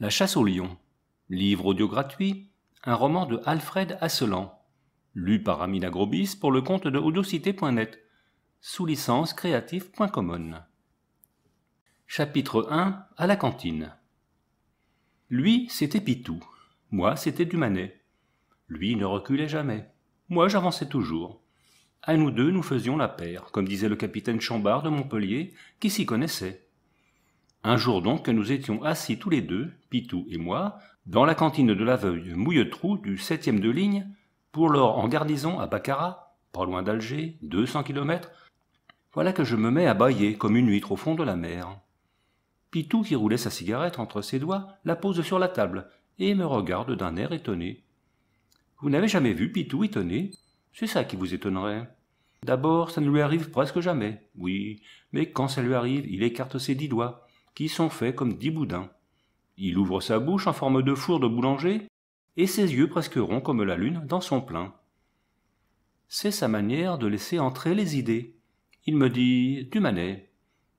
La chasse au lion. Livre audio gratuit. Un roman de Alfred Asselin, Lu par Amina Grobis pour le compte de audocité.net, Sous licence Creative Chapitre 1 À la cantine. Lui, c'était Pitou. Moi, c'était Dumanet. Lui ne reculait jamais. Moi, j'avançais toujours. À nous deux, nous faisions la paire, comme disait le capitaine Chambard de Montpellier, qui s'y connaissait. Un jour donc, que nous étions assis tous les deux, Pitou et moi, dans la cantine de la veuve Mouilletrou du 7e de ligne, pour l'or en garnison à Baccarat, pas loin d'Alger, 200 kilomètres. Voilà que je me mets à bailler comme une huître au fond de la mer. Pitou, qui roulait sa cigarette entre ses doigts, la pose sur la table et me regarde d'un air étonné. Vous n'avez jamais vu Pitou étonné C'est ça qui vous étonnerait. D'abord, ça ne lui arrive presque jamais, oui, mais quand ça lui arrive, il écarte ses dix doigts qui sont faits comme dix boudins. Il ouvre sa bouche en forme de four de boulanger, et ses yeux presque ronds comme la lune dans son plein. C'est sa manière de laisser entrer les idées. Il me dit Tu manais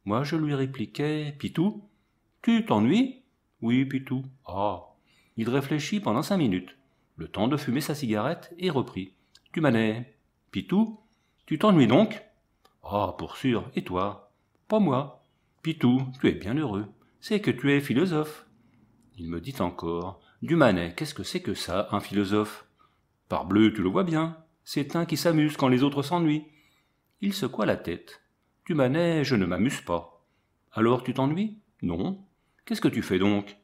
Moi je lui répliquais Pitou, tu t'ennuies Oui, Pitou. Ah. Il réfléchit pendant cinq minutes, le temps de fumer sa cigarette, et reprit Tu manais Pitou, tu t'ennuies donc Ah, pour sûr, et toi Pas moi. Pitou, tu es bien heureux, c'est que tu es philosophe. Il me dit encore, Du qu'est-ce que c'est que ça, un philosophe Parbleu, tu le vois bien, c'est un qui s'amuse quand les autres s'ennuient. Il secoua la tête. Du Manet, je ne m'amuse pas. Alors tu t'ennuies Non. Qu'est-ce que tu fais donc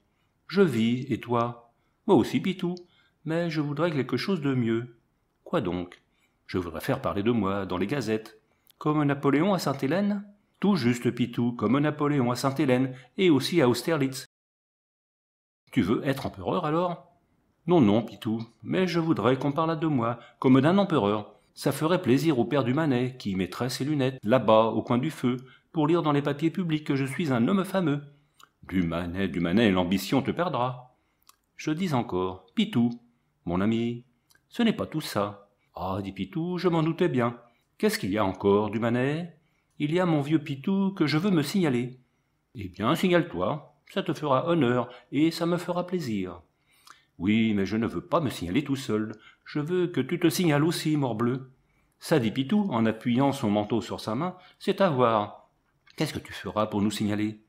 Je vis, et toi Moi aussi, Pitou, mais je voudrais quelque chose de mieux. Quoi donc Je voudrais faire parler de moi dans les gazettes, comme Napoléon à Sainte-Hélène tout juste, Pitou, comme Napoléon à Sainte-Hélène et aussi à Austerlitz. Tu veux être empereur alors Non, non, Pitou, mais je voudrais qu'on parlât de moi, comme d'un empereur. Ça ferait plaisir au père du Manet, qui mettrait ses lunettes, là-bas, au coin du feu, pour lire dans les papiers publics que je suis un homme fameux. Du Manet, l'ambition te perdra. Je dis encore, Pitou, mon ami, ce n'est pas tout ça. Ah, dit Pitou, je m'en doutais bien. Qu'est-ce qu'il y a encore, Dumanet ?» il y a mon vieux Pitou que je veux me signaler. Eh bien, signale-toi, ça te fera honneur et ça me fera plaisir. Oui, mais je ne veux pas me signaler tout seul. Je veux que tu te signales aussi, morbleu. Ça dit Pitou, en appuyant son manteau sur sa main, c'est à voir. Qu'est-ce que tu feras pour nous signaler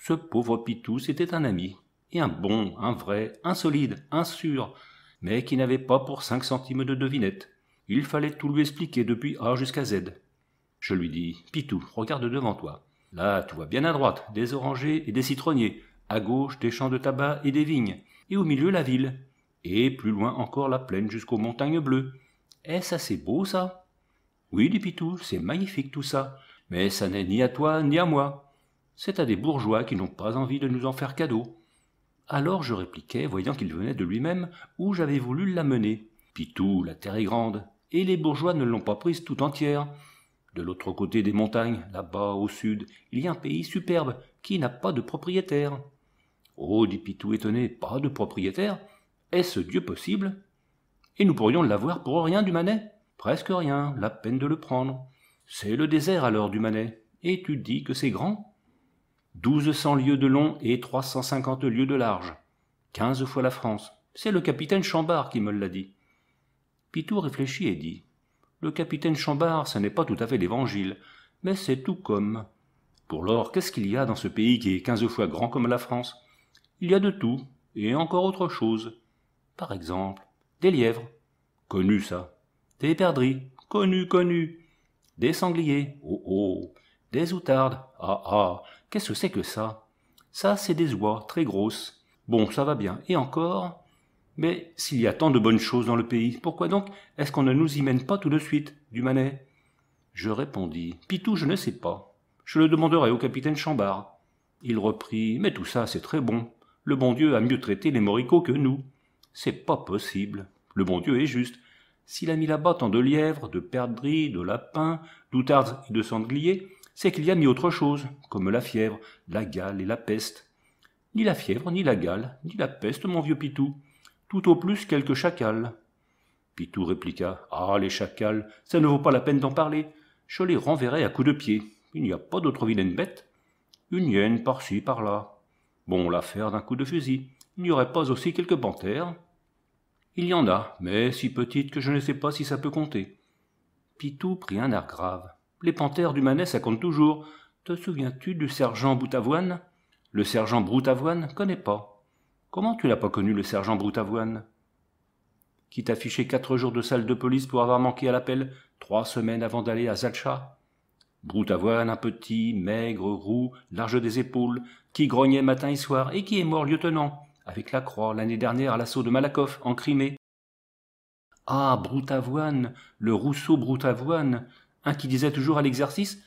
Ce pauvre Pitou, c'était un ami, et un bon, un vrai, un solide, un sûr, mais qui n'avait pas pour cinq centimes de devinette. Il fallait tout lui expliquer depuis A jusqu'à Z. Je lui dis Pitou, regarde devant toi. Là, tu vois bien à droite des orangers et des citronniers, à gauche des champs de tabac et des vignes, et au milieu la ville, et plus loin encore la plaine jusqu'aux montagnes bleues. Est-ce assez beau ça Oui, dit Pitou, c'est magnifique tout ça, mais ça n'est ni à toi ni à moi. C'est à des bourgeois qui n'ont pas envie de nous en faire cadeau. Alors je répliquai, voyant qu'il venait de lui-même, où j'avais voulu l'amener. Pitou, la terre est grande, et les bourgeois ne l'ont pas prise tout entière. De l'autre côté des montagnes, là-bas au sud, il y a un pays superbe qui n'a pas de propriétaire. Oh, dit Pitou étonné, pas de propriétaire Est-ce Dieu possible Et nous pourrions l'avoir pour rien du Manet Presque rien, la peine de le prendre. C'est le désert alors du Manet. Et tu dis que c'est grand Douze cents lieues de long et trois cent cinquante lieues de large. Quinze fois la France. C'est le capitaine Chambard qui me l'a dit. Pitou réfléchit et dit le capitaine Chambard, ce n'est pas tout à fait l'évangile, mais c'est tout comme. Pour l'or, qu'est-ce qu'il y a dans ce pays qui est quinze fois grand comme la France Il y a de tout, et encore autre chose. Par exemple, des lièvres, connu ça. Des perdrix, connu, connu. Des sangliers, oh oh. Des outardes, ah ah. Qu'est-ce que c'est que ça Ça, c'est des oies très grosses. Bon, ça va bien. Et encore, mais s'il y a tant de bonnes choses dans le pays, pourquoi donc est-ce qu'on ne nous y mène pas tout de suite, du Manet Je répondis Pitou, je ne sais pas. Je le demanderai au capitaine Chambard. Il reprit Mais tout ça, c'est très bon. Le bon Dieu a mieux traité les moricaux que nous. C'est pas possible. Le bon Dieu est juste. S'il a mis là-bas tant de lièvres, de perdrix, de lapins, d'outards et de sangliers, c'est qu'il y a mis autre chose, comme la fièvre, la gale et la peste. Ni la fièvre, ni la gale, ni la peste, mon vieux Pitou tout au plus quelques chacals. Pitou répliqua. Ah, les chacals, ça ne vaut pas la peine d'en parler. Je les renverrai à coups de pied. Il n'y a pas d'autre vilaine bête. Une hyène par-ci, par-là. Bon, l'affaire d'un coup de fusil. Il n'y aurait pas aussi quelques panthères Il y en a, mais si petites que je ne sais pas si ça peut compter. Pitou prit un air grave. Les panthères du Manet, ça compte toujours. Te souviens-tu du sergent Boutavoine Le sergent Broutavoine connaît pas. Comment tu n'as pas connu le sergent Broutavoine Qui t'affichait quatre jours de salle de police pour avoir manqué à l'appel trois semaines avant d'aller à Zalcha Broutavoine, un petit, maigre, roux, large des épaules, qui grognait matin et soir et qui est mort lieutenant, avec la croix l'année dernière à l'assaut de Malakoff en Crimée. Ah, Broutavoine, le Rousseau Broutavoine, un qui disait toujours à l'exercice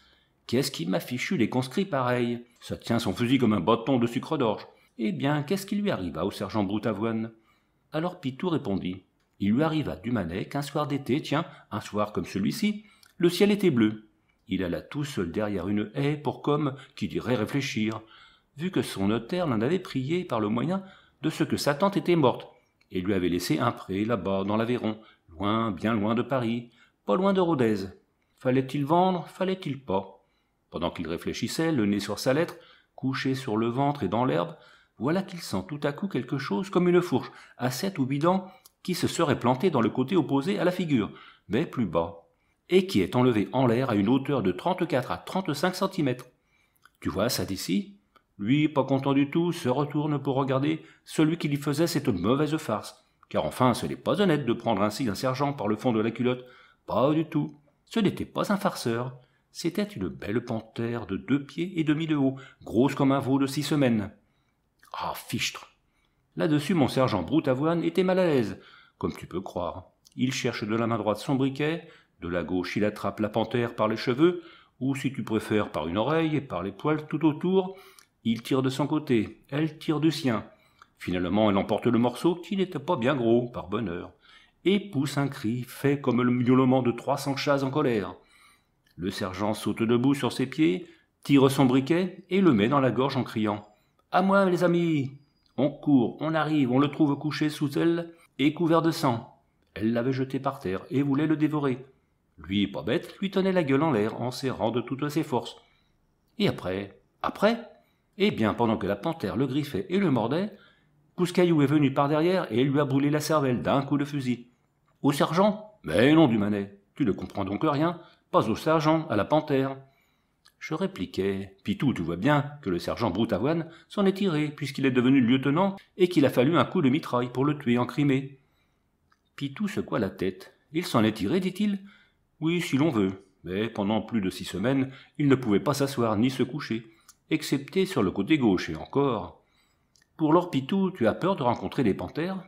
Qu'est-ce qui m'a fichu les conscrits pareils Ça tient son fusil comme un bâton de sucre d'orge. Eh bien, qu'est-ce qui lui arriva au sergent Broutavoine Alors Pitou répondit Il lui arriva du Manet qu'un soir d'été, tiens, un soir comme celui-ci, le ciel était bleu. Il alla tout seul derrière une haie pour comme, qui dirait réfléchir, vu que son notaire l'en avait prié par le moyen de ce que sa tante était morte, et lui avait laissé un pré là-bas dans l'Aveyron, loin, bien loin de Paris, pas loin de Rodez. Fallait-il vendre, fallait-il pas Pendant qu'il réfléchissait, le nez sur sa lettre, couché sur le ventre et dans l'herbe, voilà qu'il sent tout à coup quelque chose comme une fourche, à sept ou bidon, qui se serait plantée dans le côté opposé à la figure, mais plus bas, et qui est enlevée en l'air à une hauteur de 34 à 35 cm. Tu vois ça d'ici Lui, pas content du tout, se retourne pour regarder celui qui lui faisait cette mauvaise farce. Car enfin, ce n'est pas honnête de prendre ainsi un sergent par le fond de la culotte. Pas du tout. Ce n'était pas un farceur. C'était une belle panthère de deux pieds et demi de haut, grosse comme un veau de six semaines. Ah, fichtre Là-dessus, mon sergent Broutavoine était mal à l'aise, comme tu peux croire. Il cherche de la main droite son briquet, de la gauche il attrape la panthère par les cheveux, ou si tu préfères par une oreille et par les poils tout autour, il tire de son côté, elle tire du sien. Finalement, elle emporte le morceau qui n'était pas bien gros, par bonheur, et pousse un cri fait comme le miaulement de trois cents chats en colère. Le sergent saute debout sur ses pieds, tire son briquet et le met dans la gorge en criant à moi, les amis On court, on arrive, on le trouve couché sous elle et couvert de sang. Elle l'avait jeté par terre et voulait le dévorer. Lui, pas bête, lui tenait la gueule en l'air en serrant de toutes ses forces. Et après Après Eh bien, pendant que la panthère le griffait et le mordait, Couscaillou est venu par derrière et lui a brûlé la cervelle d'un coup de fusil. Au sergent Mais non, du Manet, tu ne comprends donc rien, pas au sergent, à la panthère. Je répliquai. Pitou, tu vois bien que le sergent Broutavoine s'en est tiré, puisqu'il est devenu lieutenant, et qu'il a fallu un coup de mitraille pour le tuer en Crimée. Pitou secoua la tête. Il s'en est tiré, dit-il. Oui, si l'on veut. Mais pendant plus de six semaines, il ne pouvait pas s'asseoir ni se coucher, excepté sur le côté gauche et encore. Pour l'or, Pitou, tu as peur de rencontrer des panthères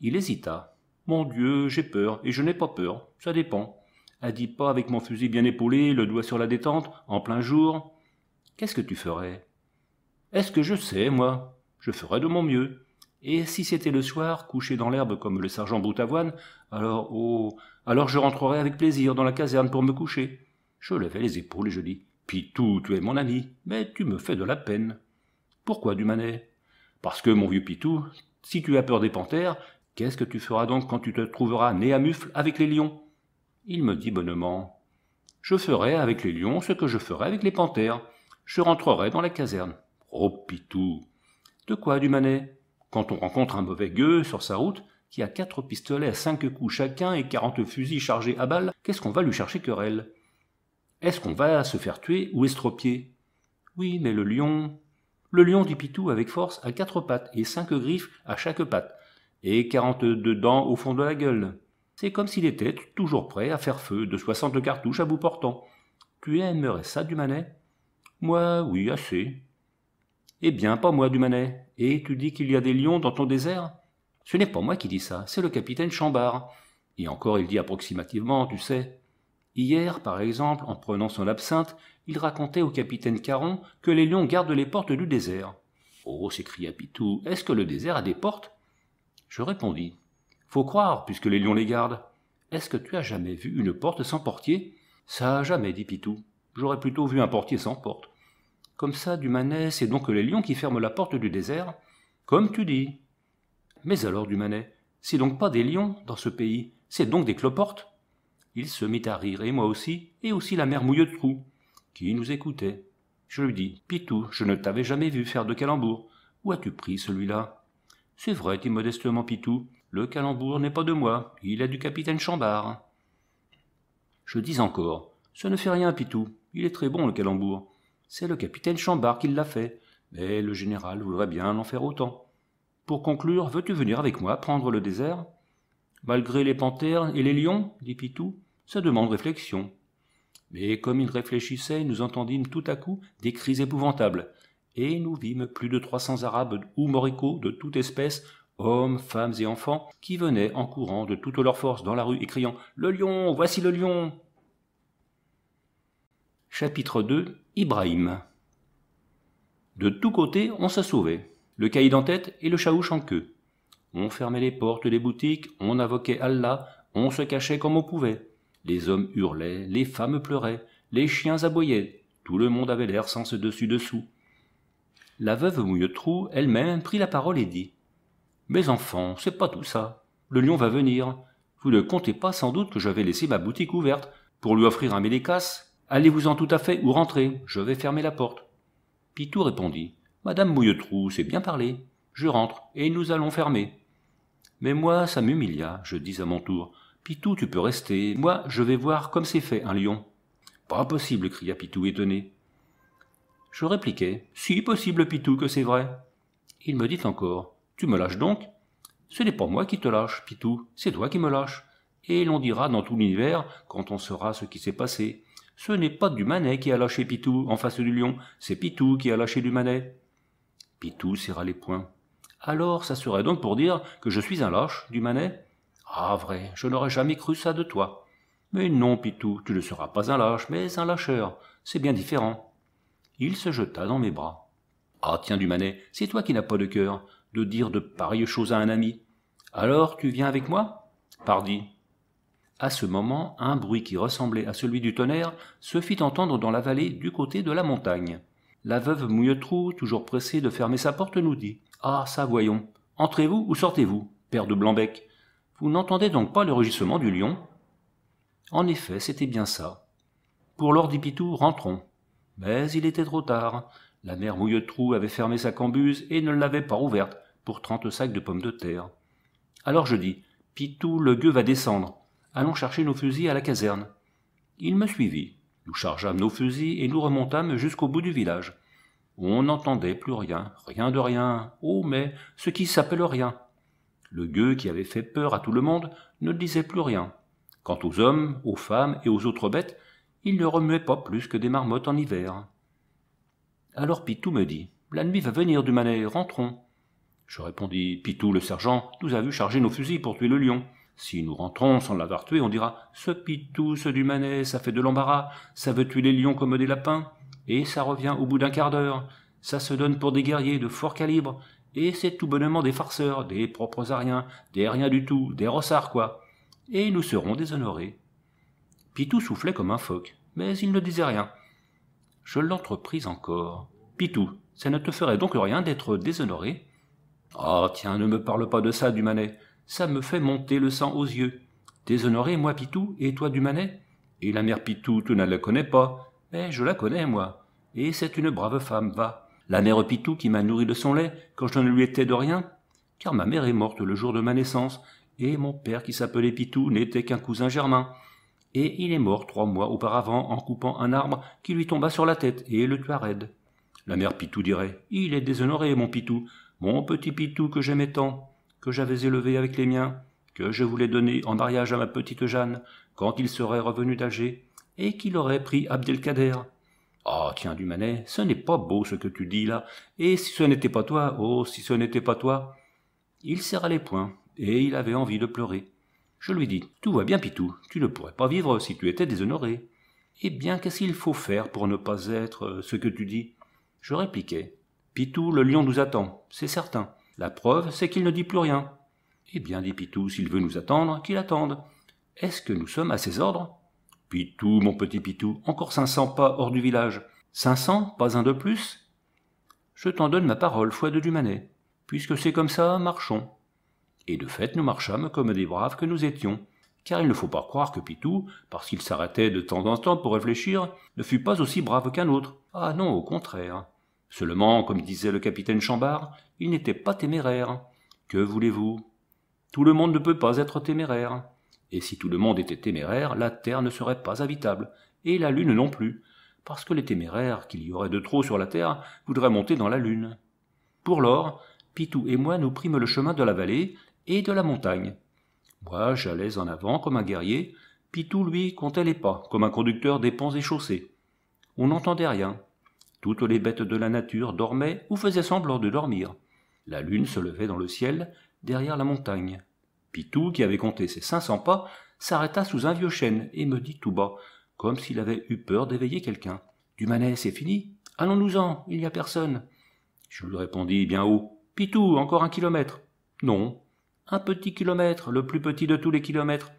Il hésita. Mon Dieu, j'ai peur, et je n'ai pas peur, ça dépend à dix pas avec mon fusil bien épaulé, le doigt sur la détente, en plein jour, qu'est-ce que tu ferais Est-ce que je sais, moi Je ferais de mon mieux. Et si c'était le soir, couché dans l'herbe comme le sergent Boutavoine, alors, oh, alors je rentrerais avec plaisir dans la caserne pour me coucher. Je levais les épaules et je dis Pitou, tu es mon ami, mais tu me fais de la peine. Pourquoi, Dumanet Parce que, mon vieux Pitou, si tu as peur des panthères, qu'est-ce que tu feras donc quand tu te trouveras né à mufle avec les lions il me dit bonnement Je ferai avec les lions ce que je ferai avec les panthères. Je rentrerai dans la caserne. Oh pitou De quoi, du manet Quand on rencontre un mauvais gueux sur sa route, qui a quatre pistolets à cinq coups chacun et quarante fusils chargés à balles, qu'est-ce qu'on va lui chercher querelle Est-ce qu'on va se faire tuer ou estropier Oui, mais le lion. Le lion, dit Pitou avec force, a quatre pattes et cinq griffes à chaque patte, et quarante-deux dents au fond de la gueule. C'est comme s'il était toujours prêt à faire feu de soixante cartouches à bout portant. Tu aimerais ça, Dumanet Moi, oui, assez. Eh bien, pas moi, Dumanet. Et tu dis qu'il y a des lions dans ton désert Ce n'est pas moi qui dis ça, c'est le capitaine Chambard. Et encore, il dit approximativement, tu sais. Hier, par exemple, en prenant son absinthe, il racontait au capitaine Caron que les lions gardent les portes du désert. Oh s'écria Pitou, est-ce que le désert a des portes Je répondis faut croire, puisque les lions les gardent. Est-ce que tu as jamais vu une porte sans portier Ça, jamais, dit Pitou. J'aurais plutôt vu un portier sans porte. Comme ça, Dumanet, c'est donc les lions qui ferment la porte du désert Comme tu dis. Mais alors, Dumanet, c'est donc pas des lions dans ce pays, c'est donc des cloportes Il se mit à rire, et moi aussi, et aussi la mère mouille de trou, qui nous écoutait. Je lui dis Pitou, je ne t'avais jamais vu faire de calembour. Où as-tu pris celui-là C'est vrai, dit modestement Pitou. Le calembour n'est pas de moi, il est du capitaine Chambard. Je dis encore, ce ne fait rien, Pitou, il est très bon le calembour. C'est le capitaine Chambard qui l'a fait, mais le général voudrait bien en faire autant. Pour conclure, veux-tu venir avec moi prendre le désert Malgré les panthères et les lions, dit Pitou, ça demande réflexion. Mais comme il réfléchissait, nous entendîmes tout à coup des cris épouvantables, et nous vîmes plus de trois cents Arabes ou moricaux de toute espèce hommes, femmes et enfants, qui venaient en courant de toutes leurs forces dans la rue et criant Le lion, voici le lion Chapitre 2 Ibrahim De tous côtés, on se sauvait, le caïd en tête et le chaouche en queue. On fermait les portes des boutiques, on invoquait Allah, on se cachait comme on pouvait. Les hommes hurlaient, les femmes pleuraient, les chiens aboyaient, tout le monde avait l'air sans ce dessus-dessous. La veuve Mouilletrou elle-même prit la parole et dit mes enfants, c'est pas tout ça. Le lion va venir. Vous ne comptez pas sans doute que j'avais laissé ma boutique ouverte pour lui offrir un mélécasse. Allez-vous-en tout à fait ou rentrez, je vais fermer la porte. Pitou répondit Madame Mouilletrou, c'est bien parlé. Je rentre et nous allons fermer. Mais moi, ça m'humilia, je dis à mon tour Pitou, tu peux rester. Moi, je vais voir comme c'est fait, un lion. Pas possible, cria Pitou étonné. Je répliquai Si possible, Pitou, que c'est vrai. Il me dit encore tu me lâches donc Ce n'est pas moi qui te lâche, Pitou, c'est toi qui me lâches. Et l'on dira dans tout l'univers, quand on saura ce qui s'est passé, ce n'est pas Dumanet qui a lâché Pitou en face du lion, c'est Pitou qui a lâché du Pitou serra les poings. Alors, ça serait donc pour dire que je suis un lâche, Dumanet ?»« Ah, vrai, je n'aurais jamais cru ça de toi. Mais non, Pitou, tu ne seras pas un lâche, mais un lâcheur. C'est bien différent. Il se jeta dans mes bras. Ah, tiens, Dumanet, c'est toi qui n'as pas de cœur de dire de pareilles choses à un ami. Alors, tu viens avec moi Pardi. À ce moment, un bruit qui ressemblait à celui du tonnerre se fit entendre dans la vallée du côté de la montagne. La veuve Mouilletrou, toujours pressée de fermer sa porte, nous dit Ah, ça voyons. Entrez-vous ou sortez-vous, père de Blanbec. Vous n'entendez donc pas le rugissement du lion En effet, c'était bien ça. Pour Pitou, rentrons. Mais il était trop tard. La mère Mouilletrou avait fermé sa cambuse et ne l'avait pas ouverte pour trente sacs de pommes de terre. Alors je dis Pitou, le gueux va descendre. Allons chercher nos fusils à la caserne. Il me suivit. Nous chargeâmes nos fusils et nous remontâmes jusqu'au bout du village. On n'entendait plus rien, rien de rien, oh mais ce qui s'appelle rien. Le gueux qui avait fait peur à tout le monde ne disait plus rien. Quant aux hommes, aux femmes et aux autres bêtes, ils ne remuaient pas plus que des marmottes en hiver. Alors Pitou me dit La nuit va venir du manet, rentrons. Je répondis Pitou, le sergent, nous a vu charger nos fusils pour tuer le lion. Si nous rentrons sans l'avoir tué, on dira Ce Pitou, ce du manet, ça fait de l'embarras, ça veut tuer les lions comme des lapins, et ça revient au bout d'un quart d'heure. Ça se donne pour des guerriers de fort calibre, et c'est tout bonnement des farceurs, des propres ariens, des rien du tout, des rossards, quoi. Et nous serons déshonorés. Pitou soufflait comme un phoque, mais il ne disait rien je l'entreprise encore. Pitou, ça ne te ferait donc rien d'être déshonoré Ah tiens, ne me parle pas de ça, Dumanet. Ça me fait monter le sang aux yeux. Déshonoré, moi, Pitou, et toi, Dumanet Et la mère Pitou, tu ne la connais pas. Mais je la connais, moi. Et c'est une brave femme, va. La mère Pitou qui m'a nourri de son lait quand je ne lui étais de rien. Car ma mère est morte le jour de ma naissance, et mon père qui s'appelait Pitou n'était qu'un cousin germain et il est mort trois mois auparavant en coupant un arbre qui lui tomba sur la tête et le tua raide. La mère Pitou dirait Il est déshonoré, mon Pitou, mon petit Pitou que j'aimais tant, que j'avais élevé avec les miens, que je voulais donner en mariage à ma petite Jeanne quand il serait revenu d'Alger, et qu'il aurait pris Abdelkader. Ah, tiens, Dumanet, ce n'est pas beau ce que tu dis là, et si ce n'était pas toi, oh, si ce n'était pas toi. Il serra les poings, et il avait envie de pleurer. Je lui dis Tout va bien, Pitou, tu ne pourrais pas vivre si tu étais déshonoré. Eh bien, qu'est-ce qu'il faut faire pour ne pas être euh, ce que tu dis Je répliquais « Pitou, le lion nous attend, c'est certain. La preuve, c'est qu'il ne dit plus rien. Eh bien, dit Pitou, s'il veut nous attendre, qu'il attende. Est-ce que nous sommes à ses ordres Pitou, mon petit Pitou, encore cinq cents pas hors du village. Cinq cents, pas un de plus Je t'en donne ma parole, foi de Dumanet. Puisque c'est comme ça, marchons. Et de fait, nous marchâmes comme des braves que nous étions, car il ne faut pas croire que Pitou, parce qu'il s'arrêtait de temps en temps pour réfléchir, ne fut pas aussi brave qu'un autre. Ah non, au contraire. Seulement, comme disait le capitaine Chambard, il n'était pas téméraire. Que voulez-vous Tout le monde ne peut pas être téméraire. Et si tout le monde était téméraire, la terre ne serait pas habitable, et la lune non plus, parce que les téméraires qu'il y aurait de trop sur la terre voudraient monter dans la lune. Pour lors, Pitou et moi nous prîmes le chemin de la vallée, et de la montagne. Moi, j'allais en avant comme un guerrier, Pitou, lui, comptait les pas, comme un conducteur des ponts et chaussées. On n'entendait rien. Toutes les bêtes de la nature dormaient ou faisaient semblant de dormir. La lune se levait dans le ciel, derrière la montagne. Pitou, qui avait compté ses cinq cents pas, s'arrêta sous un vieux chêne et me dit tout bas, comme s'il avait eu peur d'éveiller quelqu'un. Du Manet, c'est fini. Allons-nous-en, il n'y a personne. Je lui répondis bien haut. Pitou, encore un kilomètre. Non, un petit kilomètre, le plus petit de tous les kilomètres.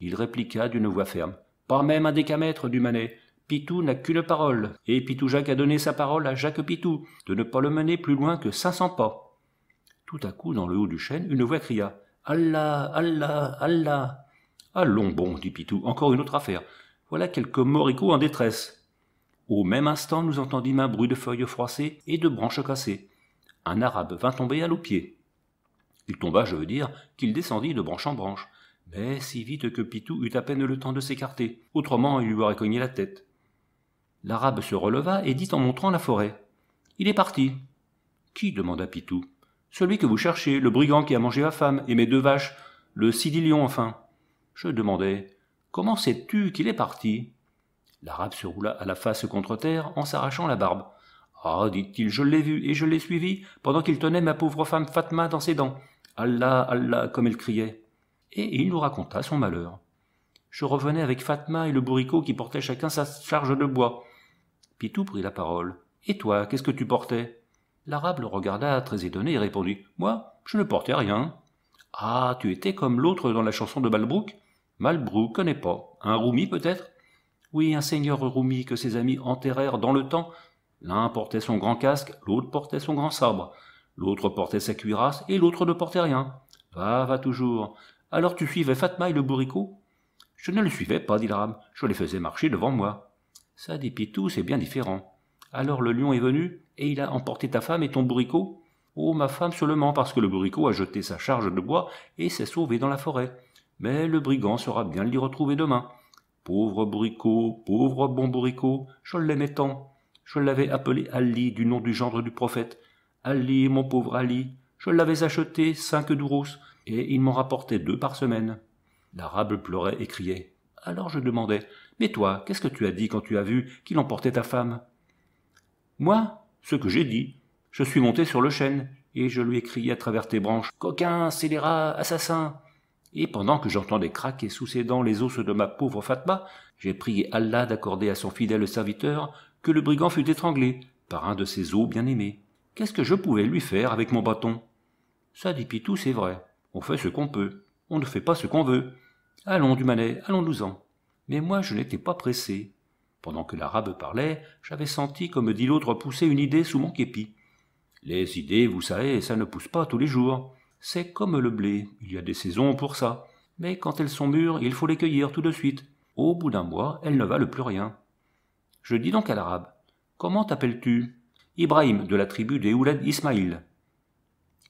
Il répliqua d'une voix ferme. Pas même un décamètre, du Manet. Pitou n'a qu'une parole, et Pitou Jacques a donné sa parole à Jacques Pitou de ne pas le mener plus loin que cinq cents pas. Tout à coup, dans le haut du chêne, une voix cria Allah, Allah, Allah. Allons bon, dit Pitou, encore une autre affaire. Voilà quelques moricots en détresse. Au même instant, nous entendîmes un bruit de feuilles froissées et de branches cassées. Un arabe vint tomber à nos pieds. Il tomba, je veux dire, qu'il descendit de branche en branche, mais si vite que Pitou eut à peine le temps de s'écarter, autrement il lui aurait cogné la tête. L'arabe se releva et dit en montrant la forêt. Il est parti. Qui demanda Pitou. Celui que vous cherchez, le brigand qui a mangé ma femme et mes deux vaches, le sidilion enfin. Je demandai. Comment sais-tu qu'il est parti L'arabe se roula à la face contre terre en s'arrachant la barbe. Ah, dit-il, je l'ai vu et je l'ai suivi pendant qu'il tenait ma pauvre femme Fatma dans ses dents. Allah, Allah, comme elle criait. Et il nous raconta son malheur. Je revenais avec Fatma et le bourricot qui portaient chacun sa charge de bois. Pitou prit la parole. Et toi, qu'est-ce que tu portais L'arabe le regarda très étonné et répondit Moi, je ne portais rien. Ah, tu étais comme l'autre dans la chanson de Malbrook Malbrook, connais pas. Un roumi peut-être Oui, un seigneur roumi que ses amis enterrèrent dans le temps. L'un portait son grand casque, l'autre portait son grand sabre. L'autre portait sa cuirasse et l'autre ne portait rien. Va, va toujours. Alors tu suivais Fatma et le bourricot Je ne le suivais pas, dit le Je les faisais marcher devant moi. Ça, des tout c'est bien différent. Alors le lion est venu et il a emporté ta femme et ton bourricot Oh, ma femme seulement, parce que le bourricot a jeté sa charge de bois et s'est sauvé dans la forêt. Mais le brigand saura bien l'y retrouver demain. Pauvre bourricot, pauvre bon bourricot, je l'aimais tant. Je l'avais appelé Ali du nom du gendre du prophète. Ali, mon pauvre Ali, je l'avais acheté cinq douros, et il m'en rapportait deux par semaine. L'arabe pleurait et criait. Alors je demandais Mais toi, qu'est-ce que tu as dit quand tu as vu qu'il emportait ta femme Moi, ce que j'ai dit. Je suis monté sur le chêne, et je lui ai crié à travers tes branches Coquin, scélérat, assassin Et pendant que j'entendais craquer sous ses dents les os de ma pauvre Fatma, j'ai prié Allah d'accorder à son fidèle serviteur que le brigand fût étranglé par un de ses os bien-aimés. Qu'est-ce que je pouvais lui faire avec mon bâton Ça dit Pitou, c'est vrai. On fait ce qu'on peut. On ne fait pas ce qu'on veut. Allons, du Dumanet, allons-nous-en. Mais moi, je n'étais pas pressé. Pendant que l'arabe parlait, j'avais senti, comme dit l'autre, pousser une idée sous mon képi. Les idées, vous savez, ça ne pousse pas tous les jours. C'est comme le blé, il y a des saisons pour ça. Mais quand elles sont mûres, il faut les cueillir tout de suite. Au bout d'un mois, elles ne valent plus rien. Je dis donc à l'arabe Comment t'appelles-tu Ibrahim, de la tribu des Ouled Ismaïl.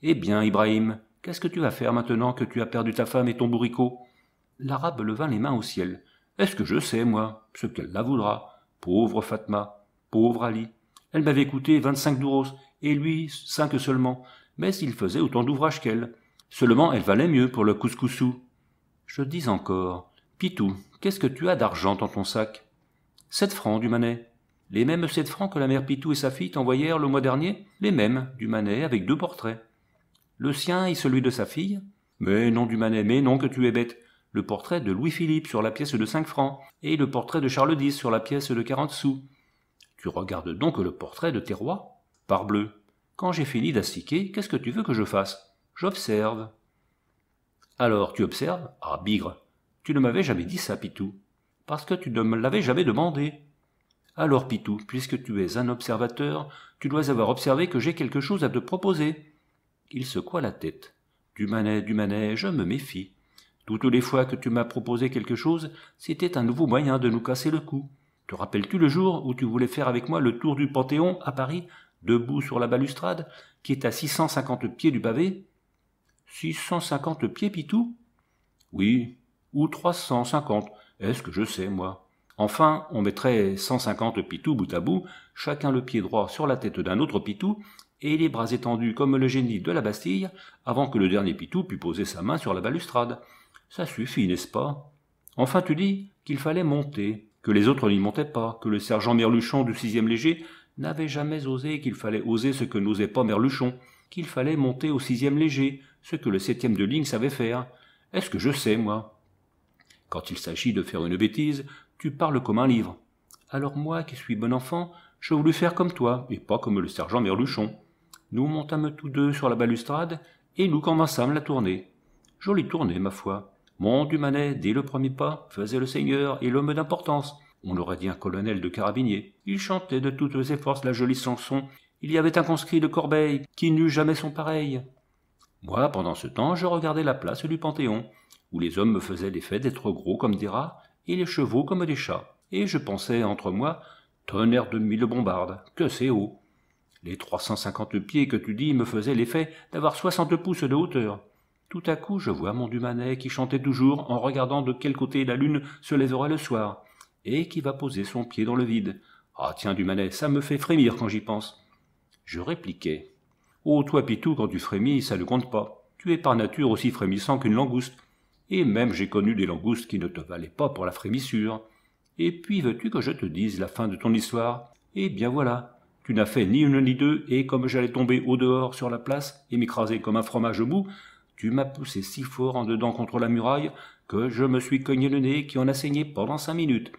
Eh bien, Ibrahim, qu'est-ce que tu vas faire maintenant que tu as perdu ta femme et ton bourricot L'arabe leva les mains au ciel. Est-ce que je sais, moi, ce qu'elle la voudra Pauvre Fatma, pauvre Ali. Elle m'avait coûté vingt-cinq douros, et lui, cinq seulement, mais il faisait autant d'ouvrage qu'elle. Seulement, elle valait mieux pour le couscoussou. Je dis encore Pitou, qu'est-ce que tu as d'argent dans ton sac Sept francs du manet. Les mêmes sept francs que la mère Pitou et sa fille t'envoyèrent le mois dernier Les mêmes, du Manet, avec deux portraits. Le sien et celui de sa fille Mais non, du Manet, mais non, que tu es bête. Le portrait de Louis-Philippe sur la pièce de cinq francs et le portrait de Charles X sur la pièce de quarante sous. Tu regardes donc le portrait de tes rois Parbleu Quand j'ai fini d'astiquer, qu'est-ce que tu veux que je fasse J'observe. Alors, tu observes Ah, bigre Tu ne m'avais jamais dit ça, Pitou. Parce que tu ne me l'avais jamais demandé. Alors, Pitou, puisque tu es un observateur, tu dois avoir observé que j'ai quelque chose à te proposer. Il secoua la tête. Du manet, du manet, je me méfie. Toutes les fois que tu m'as proposé quelque chose, c'était un nouveau moyen de nous casser le cou. Te rappelles-tu le jour où tu voulais faire avec moi le tour du Panthéon à Paris, debout sur la balustrade, qui est à 650 pieds du pavé 650 pieds, Pitou Oui, ou 350. Est-ce que je sais, moi Enfin, on mettrait cent cinquante pitous bout à bout, chacun le pied droit sur la tête d'un autre pitou, et les bras étendus comme le génie de la Bastille, avant que le dernier pitou pût poser sa main sur la balustrade. Ça suffit, n'est-ce pas Enfin, tu dis qu'il fallait monter, que les autres n'y montaient pas, que le sergent Merluchon du sixième léger n'avait jamais osé, qu'il fallait oser ce que n'osait pas Merluchon, qu'il fallait monter au sixième léger, ce que le septième de ligne savait faire. Est-ce que je sais, moi quand il s'agit de faire une bêtise, tu parles comme un livre. Alors moi, qui suis bon enfant, je voulus faire comme toi, et pas comme le sergent Merluchon. Nous montâmes tous deux sur la balustrade, et nous commençâmes la tournée. Jolie tournée, ma foi. Mon manet, dès le premier pas, faisait le seigneur et l'homme d'importance. On aurait dit un colonel de carabiniers. Il chantait de toutes ses forces la jolie chanson. Il y avait un conscrit de Corbeil qui n'eut jamais son pareil. Moi, pendant ce temps, je regardais la place du Panthéon, où les hommes me faisaient l'effet d'être gros comme des rats, et les chevaux comme des chats, et je pensais entre moi Tonnerre de mille bombardes, que c'est haut Les trois cent cinquante pieds que tu dis me faisaient l'effet d'avoir soixante pouces de hauteur. Tout à coup, je vois mon Dumanet qui chantait toujours en regardant de quel côté la lune se lèvera le soir, et qui va poser son pied dans le vide. Ah tiens, Dumanet, ça me fait frémir quand j'y pense. Je répliquais. Oh, toi, Pitou, quand tu frémis, ça ne compte pas. Tu es par nature aussi frémissant qu'une langouste et même j'ai connu des langoustes qui ne te valaient pas pour la frémissure. Et puis veux-tu que je te dise la fin de ton histoire Eh bien voilà, tu n'as fait ni une ni deux, et comme j'allais tomber au dehors sur la place et m'écraser comme un fromage mou, tu m'as poussé si fort en dedans contre la muraille que je me suis cogné le nez qui en a saigné pendant cinq minutes,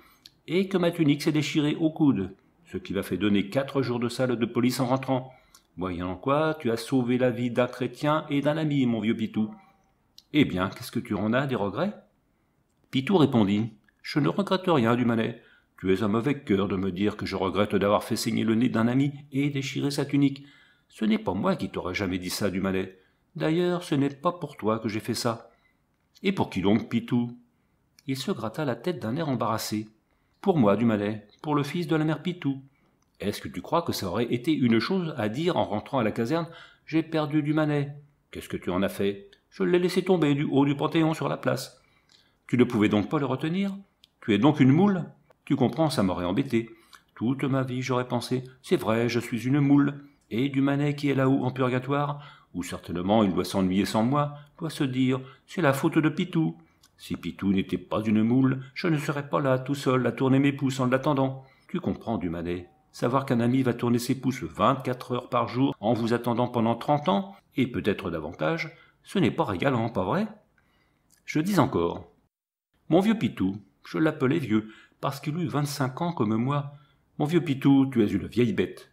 et que ma tunique s'est déchirée au coude, ce qui m'a fait donner quatre jours de salle de police en rentrant. Voyant quoi, tu as sauvé la vie d'un chrétien et d'un ami, mon vieux Pitou. Eh bien, qu'est-ce que tu en as des regrets Pitou répondit Je ne regrette rien, du Tu es un mauvais cœur de me dire que je regrette d'avoir fait saigner le nez d'un ami et déchiré sa tunique. Ce n'est pas moi qui t'aurais jamais dit ça, du D'ailleurs, ce n'est pas pour toi que j'ai fait ça. Et pour qui donc, Pitou Il se gratta la tête d'un air embarrassé. Pour moi, du pour le fils de la mère Pitou. Est-ce que tu crois que ça aurait été une chose à dire en rentrant à la caserne J'ai perdu du Qu'est-ce que tu en as fait je l'ai laissé tomber du haut du Panthéon sur la place. Tu ne pouvais donc pas le retenir Tu es donc une moule Tu comprends, ça m'aurait embêté. Toute ma vie, j'aurais pensé, c'est vrai, je suis une moule. Et du qui est là-haut en purgatoire, où certainement il doit s'ennuyer sans moi, doit se dire, c'est la faute de Pitou. Si Pitou n'était pas une moule, je ne serais pas là tout seul à tourner mes pouces en l'attendant. Tu comprends, Dumanet, Savoir qu'un ami va tourner ses pouces 24 heures par jour en vous attendant pendant 30 ans, et peut-être davantage, ce n'est pas régalant, pas vrai Je dis encore. Mon vieux Pitou, je l'appelais vieux, parce qu'il eut vingt-cinq ans comme moi. Mon vieux Pitou, tu es une vieille bête.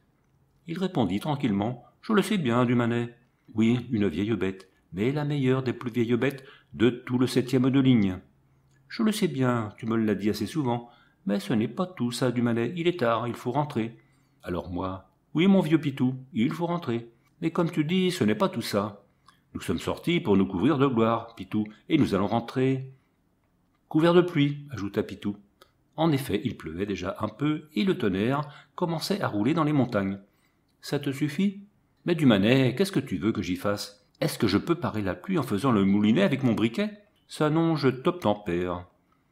Il répondit tranquillement. Je le sais bien, Dumanet. Oui, une vieille bête, mais la meilleure des plus vieilles bêtes de tout le septième de ligne. Je le sais bien, tu me l'as dit assez souvent, mais ce n'est pas tout ça, Dumanet. Il est tard, il faut rentrer. Alors moi, oui, mon vieux Pitou, il faut rentrer. Mais comme tu dis, ce n'est pas tout ça. Nous sommes sortis pour nous couvrir de gloire, Pitou, et nous allons rentrer. Couvert de pluie, ajouta Pitou. En effet, il pleuvait déjà un peu, et le tonnerre commençait à rouler dans les montagnes. Ça te suffit Mais du qu'est-ce que tu veux que j'y fasse Est-ce que je peux parer la pluie en faisant le moulinet avec mon briquet Ça non, je t'obtempère.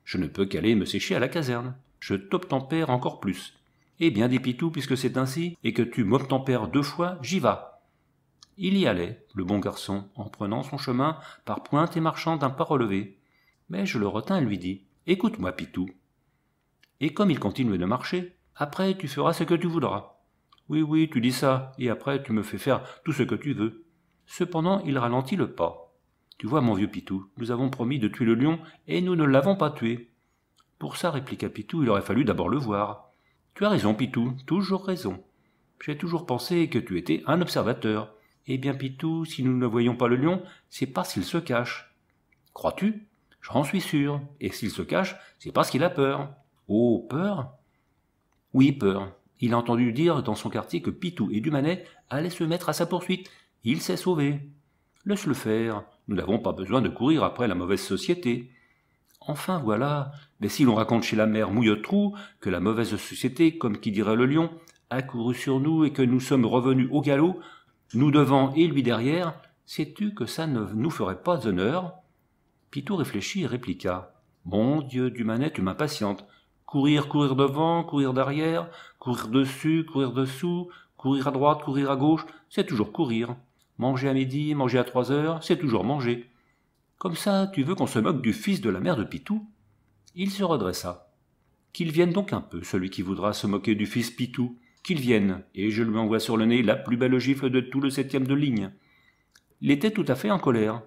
Je ne peux qu'aller me sécher à la caserne. Je t'obtempère encore plus. Eh bien, dit Pitou, puisque c'est ainsi, et que tu m'obtempères deux fois, j'y vas. Il y allait, le bon garçon, en prenant son chemin par pointe et marchant d'un pas relevé. Mais je le retins et lui dis Écoute-moi, Pitou. Et comme il continuait de marcher, après tu feras ce que tu voudras. Oui, oui, tu dis ça, et après tu me fais faire tout ce que tu veux. Cependant, il ralentit le pas. Tu vois, mon vieux Pitou, nous avons promis de tuer le lion, et nous ne l'avons pas tué. Pour ça, répliqua Pitou, il aurait fallu d'abord le voir. Tu as raison, Pitou, toujours raison. J'ai toujours pensé que tu étais un observateur. Eh bien, Pitou, si nous ne voyons pas le lion, c'est parce qu'il se cache. Crois-tu J'en suis sûr. Et s'il se cache, c'est parce qu'il a peur. Oh, peur Oui, peur. Il a entendu dire dans son quartier que Pitou et Dumanet allaient se mettre à sa poursuite. Il s'est sauvé. Laisse-le faire. Nous n'avons pas besoin de courir après la mauvaise société. Enfin voilà. Mais si l'on raconte chez la mère Mouillotrou que la mauvaise société, comme qui dirait le lion, a couru sur nous et que nous sommes revenus au galop, nous devant et lui derrière, sais-tu que ça ne nous ferait pas honneur Pitou réfléchit et répliqua Mon Dieu, Dumanet, tu m'impatientes. Courir, courir devant, courir derrière, courir dessus, courir dessous, courir à droite, courir à gauche, c'est toujours courir. Manger à midi, manger à trois heures, c'est toujours manger. Comme ça, tu veux qu'on se moque du fils de la mère de Pitou Il se redressa. Qu'il vienne donc un peu, celui qui voudra se moquer du fils Pitou. Qu'il vienne, et je lui envoie sur le nez la plus belle gifle de tout le septième de ligne. Il était tout à fait en colère.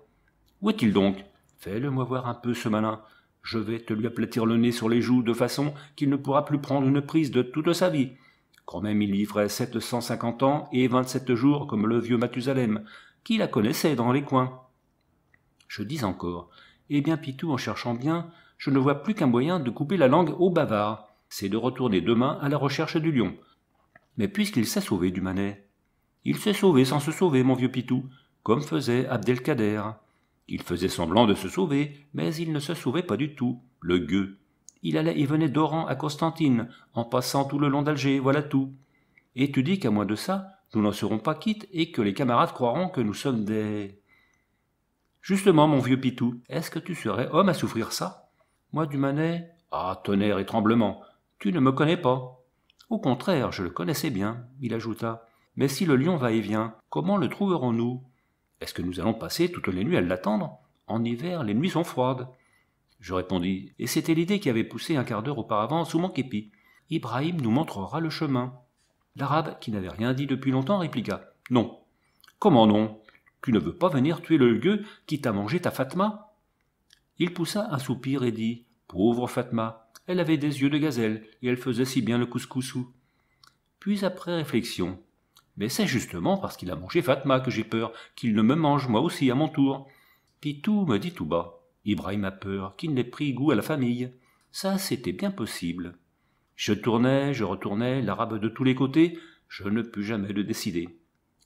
Où est-il donc Fais-le-moi voir un peu, ce malin. Je vais te lui aplatir le nez sur les joues de façon qu'il ne pourra plus prendre une prise de toute sa vie. Quand même, il livrait cinquante ans et vingt-sept jours comme le vieux Mathusalem, qui la connaissait dans les coins. Je dis encore Eh bien, Pitou, en cherchant bien, je ne vois plus qu'un moyen de couper la langue au bavard. C'est de retourner demain à la recherche du lion mais puisqu'il s'est sauvé du manet. Il s'est sauvé sans se sauver, mon vieux Pitou, comme faisait Abdelkader. Il faisait semblant de se sauver, mais il ne se sauvait pas du tout, le gueux. Il allait et venait d'Oran à Constantine, en passant tout le long d'Alger, voilà tout. Et tu dis qu'à moins de ça, nous n'en serons pas quittes et que les camarades croiront que nous sommes des... Justement, mon vieux Pitou, est-ce que tu serais homme à souffrir ça Moi, du Manet Ah, tonnerre et tremblement, tu ne me connais pas. Au contraire, je le connaissais bien, il ajouta. Mais si le lion va et vient, comment le trouverons-nous Est-ce que nous allons passer toutes les nuits à l'attendre En hiver, les nuits sont froides. Je répondis, et c'était l'idée qui avait poussé un quart d'heure auparavant sous mon képi. Ibrahim nous montrera le chemin. L'arabe, qui n'avait rien dit depuis longtemps, répliqua Non. Comment non Tu ne veux pas venir tuer le gueux qui t'a mangé ta Fatma Il poussa un soupir et dit Pauvre Fatma, elle avait des yeux de gazelle, et elle faisait si bien le couscoussou. Puis après réflexion, mais c'est justement parce qu'il a mangé Fatma que j'ai peur, qu'il ne me mange moi aussi à mon tour. Pitou me dit tout bas. Ibrahim a peur, qu'il n'ait pris goût à la famille. Ça, c'était bien possible. Je tournais, je retournais, l'arabe de tous les côtés, je ne pus jamais le décider.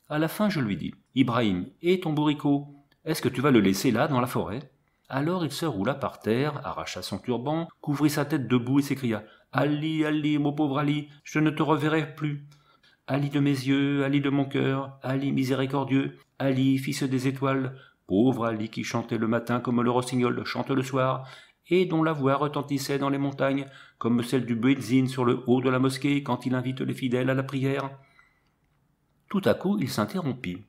À la fin, je lui dis Ibrahim, et ton bourricot Est-ce que tu vas le laisser là, dans la forêt alors il se roula par terre, arracha son turban, couvrit sa tête debout et s'écria Ali, Ali, mon pauvre Ali, je ne te reverrai plus. Ali de mes yeux, Ali de mon cœur, Ali miséricordieux, Ali, fils des étoiles, pauvre Ali qui chantait le matin comme le rossignol chante le soir, et dont la voix retentissait dans les montagnes, comme celle du Bouedzin sur le haut de la mosquée quand il invite les fidèles à la prière. Tout à coup, il s'interrompit.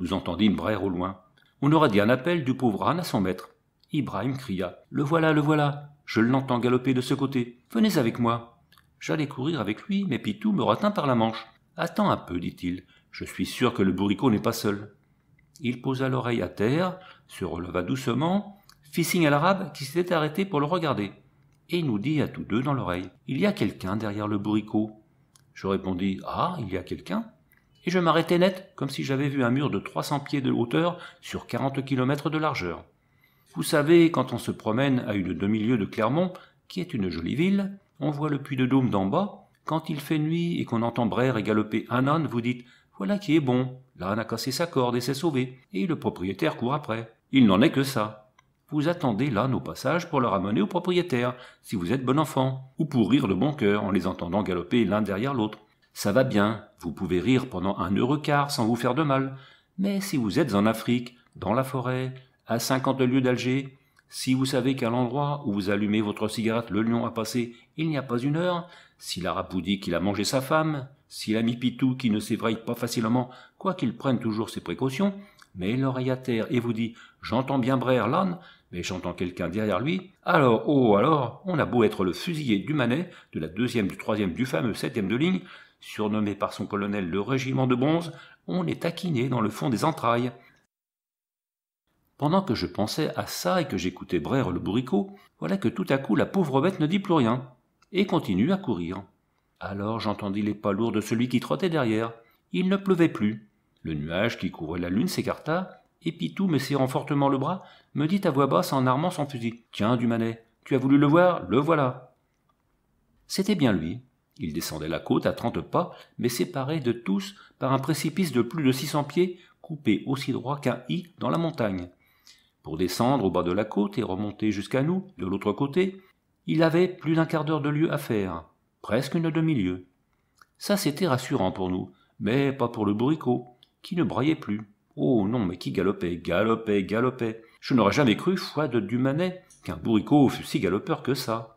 Nous entendîmes braire au loin. On aurait dit un appel du pauvre âne à son maître. Ibrahim cria. Le voilà, le voilà. Je l'entends galoper de ce côté. Venez avec moi. J'allais courir avec lui, mais Pitou me retint par la manche. Attends un peu, dit-il. Je suis sûr que le bourricot n'est pas seul. Il posa l'oreille à terre, se releva doucement, fit signe à l'arabe qui s'était arrêté pour le regarder, et nous dit à tous deux dans l'oreille Il y a quelqu'un derrière le bourricot. Je répondis Ah, il y a quelqu'un et je m'arrêtai net, comme si j'avais vu un mur de trois cents pieds de hauteur sur quarante kilomètres de largeur. Vous savez, quand on se promène à une demi-lieue de Clermont, qui est une jolie ville, on voit le puits de Dôme d'en bas. Quand il fait nuit et qu'on entend braire et galoper un âne, vous dites Voilà qui est bon, l'âne a cassé sa corde et s'est sauvé, et le propriétaire court après. Il n'en est que ça. Vous attendez l'âne au passage pour le ramener au propriétaire, si vous êtes bon enfant, ou pour rire de bon cœur en les entendant galoper l'un derrière l'autre. Ça va bien, vous pouvez rire pendant un heureux quart sans vous faire de mal, mais si vous êtes en Afrique, dans la forêt, à 50 lieues d'Alger, si vous savez qu'à l'endroit où vous allumez votre cigarette, le lion a passé il n'y a pas une heure, si l'arabe vous dit qu'il a mangé sa femme, si l'ami Pitou qui ne s'éveille pas facilement, quoiqu'il prenne toujours ses précautions, met l'oreille à terre et vous dit J'entends bien l'âne, mais j'entends quelqu'un derrière lui. Alors, oh, alors, on a beau être le fusillé du Manet, de la deuxième, du troisième, du fameux septième de ligne, surnommé par son colonel le régiment de bronze, on est taquiné dans le fond des entrailles. Pendant que je pensais à ça et que j'écoutais braire le bourricot, voilà que tout à coup la pauvre bête ne dit plus rien, et continue à courir. Alors j'entendis les pas lourds de celui qui trottait derrière. Il ne pleuvait plus. Le nuage qui couvrait la lune s'écarta, et Pitou, me serrant fortement le bras, me dit à voix basse en armant son fusil. Tiens, Dumanet, tu as voulu le voir, le voilà. C'était bien lui. Il descendait la côte à trente pas, mais séparé de tous par un précipice de plus de six cents pieds, coupé aussi droit qu'un i dans la montagne. Pour descendre au bas de la côte et remonter jusqu'à nous, de l'autre côté, il avait plus d'un quart d'heure de lieu à faire, presque une demi-lieue. Ça c'était rassurant pour nous, mais pas pour le bourricot, qui ne braillait plus. Oh non, mais qui galopait, galopait, galopait. Je n'aurais jamais cru, foi de Dumanet, qu'un bourricot fût si galopeur que ça.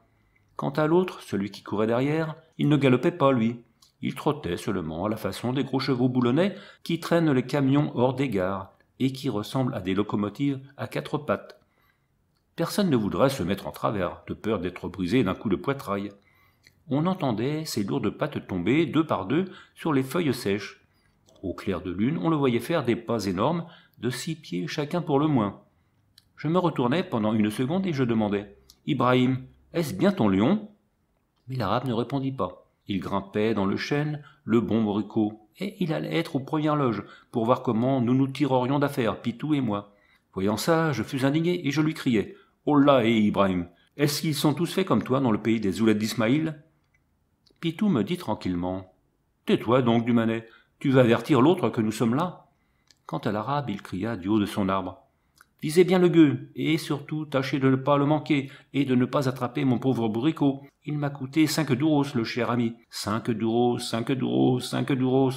Quant à l'autre, celui qui courait derrière, il ne galopait pas, lui. Il trottait seulement à la façon des gros chevaux boulonnais qui traînent les camions hors des gares et qui ressemble à des locomotives à quatre pattes. Personne ne voudrait se mettre en travers, de peur d'être brisé d'un coup de poitrail. On entendait ces lourdes pattes tomber deux par deux sur les feuilles sèches. Au clair de lune, on le voyait faire des pas énormes, de six pieds chacun pour le moins. Je me retournai pendant une seconde et je demandai Ibrahim, est-ce bien ton lion Mais l'arabe ne répondit pas. Il grimpait dans le chêne, le bon bricot et il allait être aux premières loges, pour voir comment nous nous tirerions d'affaire, Pitou et moi. Voyant ça, je fus indigné et je lui criai Ollah eh, et Ibrahim, est-ce qu'ils sont tous faits comme toi dans le pays des Oulettes d'Ismaïl Pitou me dit tranquillement Tais-toi donc, dumanet, tu vas avertir l'autre que nous sommes là. Quant à l'arabe, il cria du haut de son arbre Visez bien le gueux, et surtout tâchez de ne pas le manquer, et de ne pas attraper mon pauvre bourricot. Il m'a coûté cinq douros, le cher ami. Cinq douros, cinq douros, cinq douros.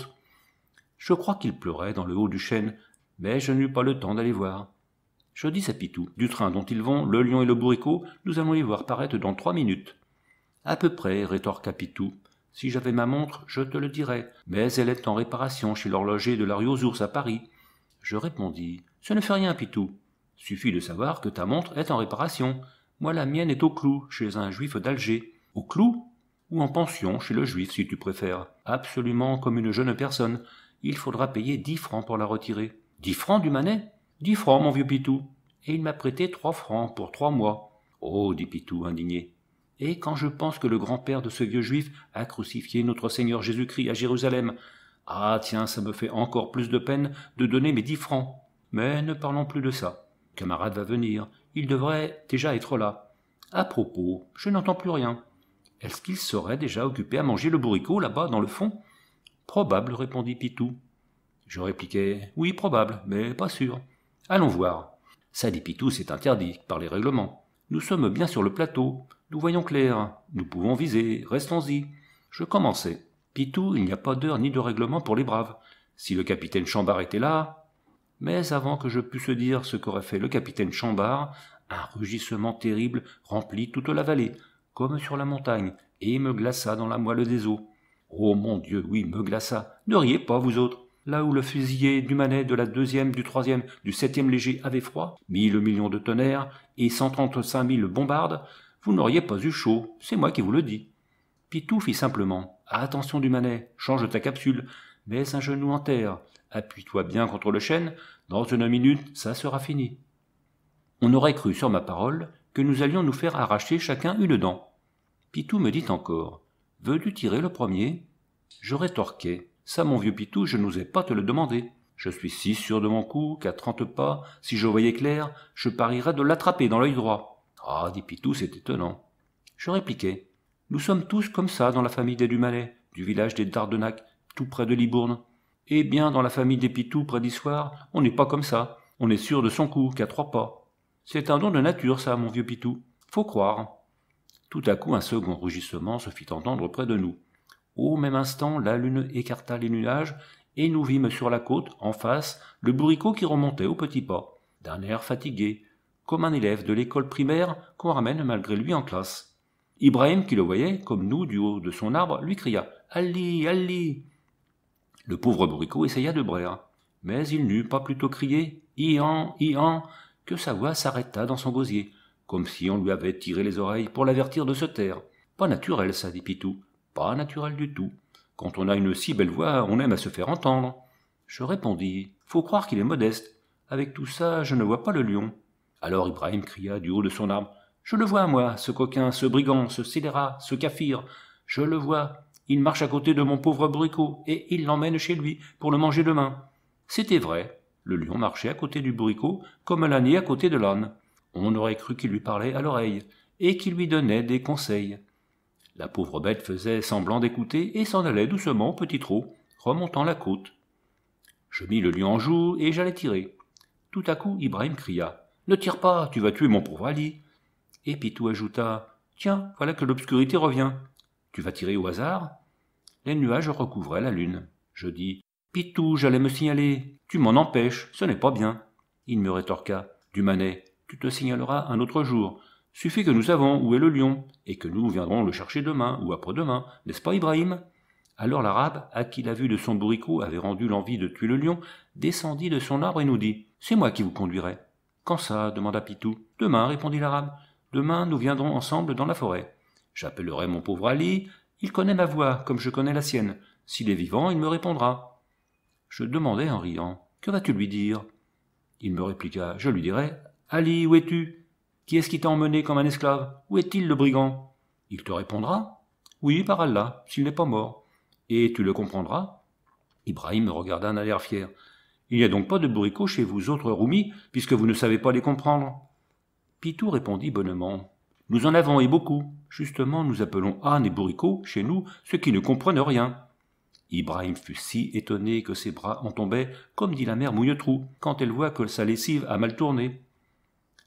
Je crois qu'il pleurait dans le haut du chêne, mais je n'eus pas le temps d'aller voir. Je dis à Pitou, du train dont ils vont, le lion et le bourricot, nous allons les voir paraître dans trois minutes. À peu près, rétorqua Pitou. Si j'avais ma montre, je te le dirais, mais elle est en réparation chez l'horloger de la rue aux ours à Paris. Je répondis, ce ne fait rien, Pitou. Suffit de savoir que ta montre est en réparation. Moi, la mienne est au clou, chez un juif d'Alger. Au clou Ou en pension, chez le juif, si tu préfères. Absolument comme une jeune personne. Il faudra payer dix francs pour la retirer. Dix francs du manet Dix francs, mon vieux Pitou. Et il m'a prêté trois francs pour trois mois. Oh, dit Pitou, indigné. Et quand je pense que le grand-père de ce vieux juif a crucifié notre Seigneur Jésus-Christ à Jérusalem, ah tiens, ça me fait encore plus de peine de donner mes dix francs. Mais ne parlons plus de ça camarade va venir. Il devrait déjà être là. À propos, je n'entends plus rien. Est-ce qu'il serait déjà occupé à manger le bourricot là-bas dans le fond Probable, répondit Pitou. Je répliquai Oui, probable, mais pas sûr. Allons voir. Ça, dit Pitou, c'est interdit par les règlements. Nous sommes bien sur le plateau. Nous voyons clair. Nous pouvons viser. Restons-y. Je commençais. Pitou, il n'y a pas d'heure ni de règlement pour les braves. Si le capitaine Chambard était là, mais avant que je pusse dire ce qu'aurait fait le capitaine Chambard, un rugissement terrible remplit toute la vallée, comme sur la montagne, et me glaça dans la moelle des eaux. Oh mon Dieu, oui, me glaça. Ne riez pas, vous autres. Là où le fusilier du Manet de la deuxième, du troisième, du septième léger avait froid, mille millions de tonnerres et cent trente-cinq mille bombardes, vous n'auriez pas eu chaud, c'est moi qui vous le dis. Pitou fit simplement Attention du Manet, change ta capsule, mets un genou en terre, appuie-toi bien contre le chêne, dans une minute, ça sera fini. On aurait cru, sur ma parole, que nous allions nous faire arracher chacun une dent. Pitou me dit encore Veux-tu tirer le premier Je rétorquai Ça, mon vieux Pitou, je n'osais pas te le demander. Je suis si sûr de mon coup qu'à trente pas, si je voyais clair, je parierais de l'attraper dans l'œil droit. Ah, dit Pitou, c'est étonnant. Je répliquai Nous sommes tous comme ça dans la famille des Dumalais, du village des Dardenac, tout près de Libourne. Eh bien, dans la famille des Pitou près d'histoire, on n'est pas comme ça. On est sûr de son coup, qu'à trois pas. C'est un don de nature, ça, mon vieux Pitou. Faut croire. Tout à coup, un second rugissement se fit entendre près de nous. Au même instant, la lune écarta les nuages et nous vîmes sur la côte, en face, le bourricot qui remontait au petit pas, d'un air fatigué, comme un élève de l'école primaire qu'on ramène malgré lui en classe. Ibrahim, qui le voyait, comme nous, du haut de son arbre, lui cria Alli, Ali !» Le pauvre bricot essaya de braire, mais il n'eut pas plutôt crié Ian, Ian que sa voix s'arrêta dans son gosier, comme si on lui avait tiré les oreilles pour l'avertir de se taire. Pas naturel, ça, dit Pitou. Pas naturel du tout. Quand on a une si belle voix, on aime à se faire entendre. Je répondis Faut croire qu'il est modeste. Avec tout ça, je ne vois pas le lion. Alors Ibrahim cria du haut de son arbre Je le vois, moi, ce coquin, ce brigand, ce scélérat, ce kafir, Je le vois. Il marche à côté de mon pauvre bricot et il l'emmène chez lui pour le manger demain. C'était vrai. Le lion marchait à côté du bricot comme l'année à côté de l'âne. On aurait cru qu'il lui parlait à l'oreille, et qu'il lui donnait des conseils. La pauvre bête faisait semblant d'écouter et s'en allait doucement au petit trot, remontant la côte. Je mis le lion en joue et j'allais tirer. Tout à coup, Ibrahim cria Ne tire pas, tu vas tuer mon pauvre Ali. Et Pitou ajouta Tiens, voilà que l'obscurité revient. Tu vas tirer au hasard Les nuages recouvraient la lune. Je dis Pitou, j'allais me signaler. Tu m'en empêches, ce n'est pas bien. Il me rétorqua Dumanet, tu te signaleras un autre jour. Suffit que nous savons où est le lion, et que nous viendrons le chercher demain ou après-demain, n'est-ce pas, Ibrahim Alors l'arabe, à qui la vue de son bourricot avait rendu l'envie de tuer le lion, descendit de son arbre et nous dit C'est moi qui vous conduirai. Quand ça demanda Pitou. Demain, répondit l'arabe. Demain, nous viendrons ensemble dans la forêt. J'appellerai mon pauvre Ali, il connaît ma voix comme je connais la sienne. S'il est vivant, il me répondra. Je demandai en riant Que vas-tu lui dire Il me répliqua Je lui dirai Ali, où es-tu Qui est-ce qui t'a emmené comme un esclave Où est-il le brigand Il te répondra Oui, par Allah, s'il n'est pas mort. Et tu le comprendras Ibrahim me regarda d'un air fier. Il n'y a donc pas de bourricots chez vous autres roumis, puisque vous ne savez pas les comprendre. Pitou répondit bonnement nous en avons et beaucoup. Justement, nous appelons Anne et bourricots, chez nous, ceux qui ne comprennent rien. Ibrahim fut si étonné que ses bras en tombaient, comme dit la mère Mouilletrou, quand elle voit que sa lessive a mal tourné.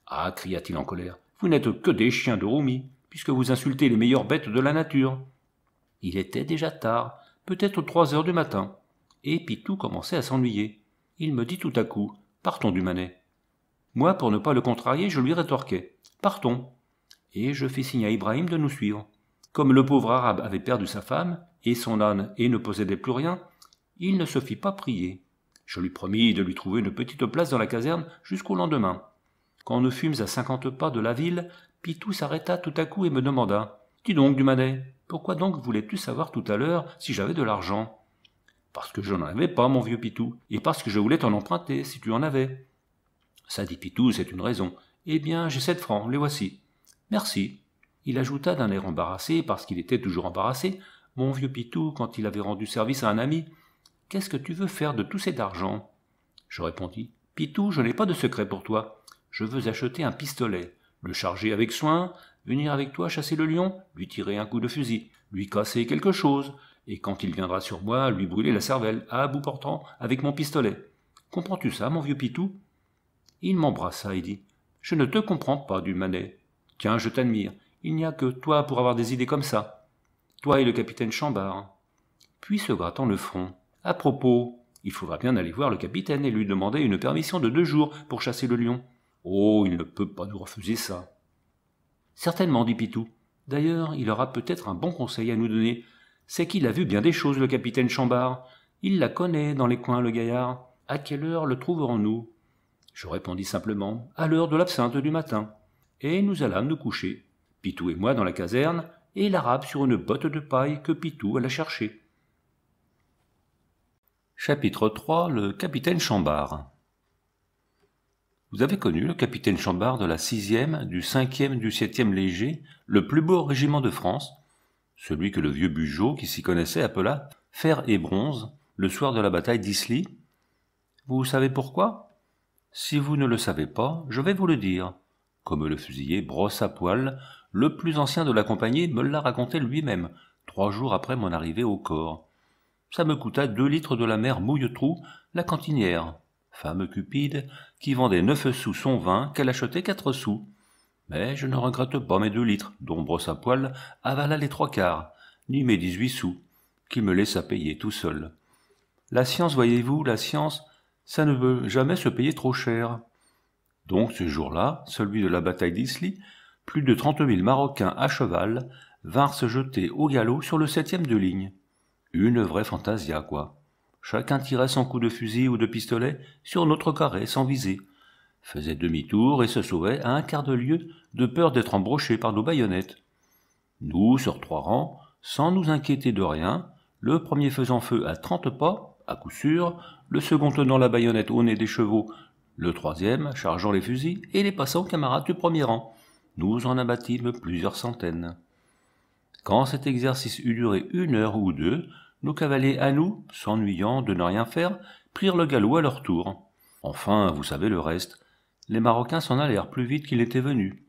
Ah cria-t-il en colère, vous n'êtes que des chiens de Roumi, puisque vous insultez les meilleures bêtes de la nature. Il était déjà tard, peut-être trois heures du matin, et Pitou commençait à s'ennuyer. Il me dit tout à coup Partons du Manet. Moi, pour ne pas le contrarier, je lui rétorquai Partons et je fis signe à Ibrahim de nous suivre. Comme le pauvre arabe avait perdu sa femme et son âne et ne possédait plus rien, il ne se fit pas prier. Je lui promis de lui trouver une petite place dans la caserne jusqu'au lendemain. Quand nous fûmes à cinquante pas de la ville, Pitou s'arrêta tout à coup et me demanda Dis donc, Dumanet, pourquoi donc voulais-tu savoir tout à l'heure si j'avais de l'argent Parce que je n'en avais pas, mon vieux Pitou, et parce que je voulais t'en emprunter si tu en avais. Ça dit Pitou, c'est une raison. Eh bien, j'ai sept francs, les voici. Merci. Il ajouta d'un air embarrassé, parce qu'il était toujours embarrassé, mon vieux Pitou, quand il avait rendu service à un ami, Qu'est-ce que tu veux faire de tout cet argent Je répondis Pitou, je n'ai pas de secret pour toi. Je veux acheter un pistolet, le charger avec soin, venir avec toi chasser le lion, lui tirer un coup de fusil, lui casser quelque chose, et quand il viendra sur moi, lui brûler la cervelle, à bout portant, avec mon pistolet. Comprends-tu ça, mon vieux Pitou Il m'embrassa et dit Je ne te comprends pas, du Manet. Tiens, je t'admire. Il n'y a que toi pour avoir des idées comme ça. Toi et le capitaine Chambard. Puis se grattant le front. À propos, il faudra bien aller voir le capitaine et lui demander une permission de deux jours pour chasser le lion. Oh, il ne peut pas nous refuser ça. Certainement, dit Pitou. D'ailleurs, il aura peut-être un bon conseil à nous donner. C'est qu'il a vu bien des choses, le capitaine Chambard. Il la connaît dans les coins, le gaillard. À quelle heure le trouverons-nous Je répondis simplement À l'heure de l'absinthe du matin et nous allâmes nous coucher, Pitou et moi dans la caserne, et l'arabe sur une botte de paille que Pitou alla chercher. Chapitre 3 Le capitaine Chambard Vous avez connu le capitaine Chambard de la 6e, du 5e, du 7e léger, le plus beau régiment de France, celui que le vieux Bugeaud, qui s'y connaissait, appela Fer et Bronze, le soir de la bataille d'Isly. Vous savez pourquoi Si vous ne le savez pas, je vais vous le dire comme le fusillé Brosse à poil, le plus ancien de la compagnie, me l'a raconté lui-même, trois jours après mon arrivée au corps. Ça me coûta deux litres de la mère Mouilletrou, la cantinière, femme cupide, qui vendait neuf sous son vin qu'elle achetait quatre sous. Mais je ne regrette pas mes deux litres, dont Brosse à poil avala les trois quarts, ni mes dix-huit sous, qu'il me laissa payer tout seul. La science, voyez-vous, la science, ça ne veut jamais se payer trop cher. Donc ce jour-là, celui de la bataille d'Isly, plus de trente mille Marocains à cheval vinrent se jeter au galop sur le septième de ligne. Une vraie fantasia, quoi. Chacun tirait son coup de fusil ou de pistolet sur notre carré sans viser, faisait demi-tour et se sauvait à un quart de lieu de peur d'être embroché par nos baïonnettes. Nous, sur trois rangs, sans nous inquiéter de rien, le premier faisant feu à trente pas, à coup sûr, le second tenant la baïonnette au nez des chevaux le troisième chargeant les fusils et les aux camarades du premier rang. Nous en abattîmes plusieurs centaines. Quand cet exercice eut duré une heure ou deux, nos cavaliers à nous, s'ennuyant de ne rien faire, prirent le galop à leur tour. Enfin, vous savez le reste, les Marocains s'en allèrent plus vite qu'ils étaient venus.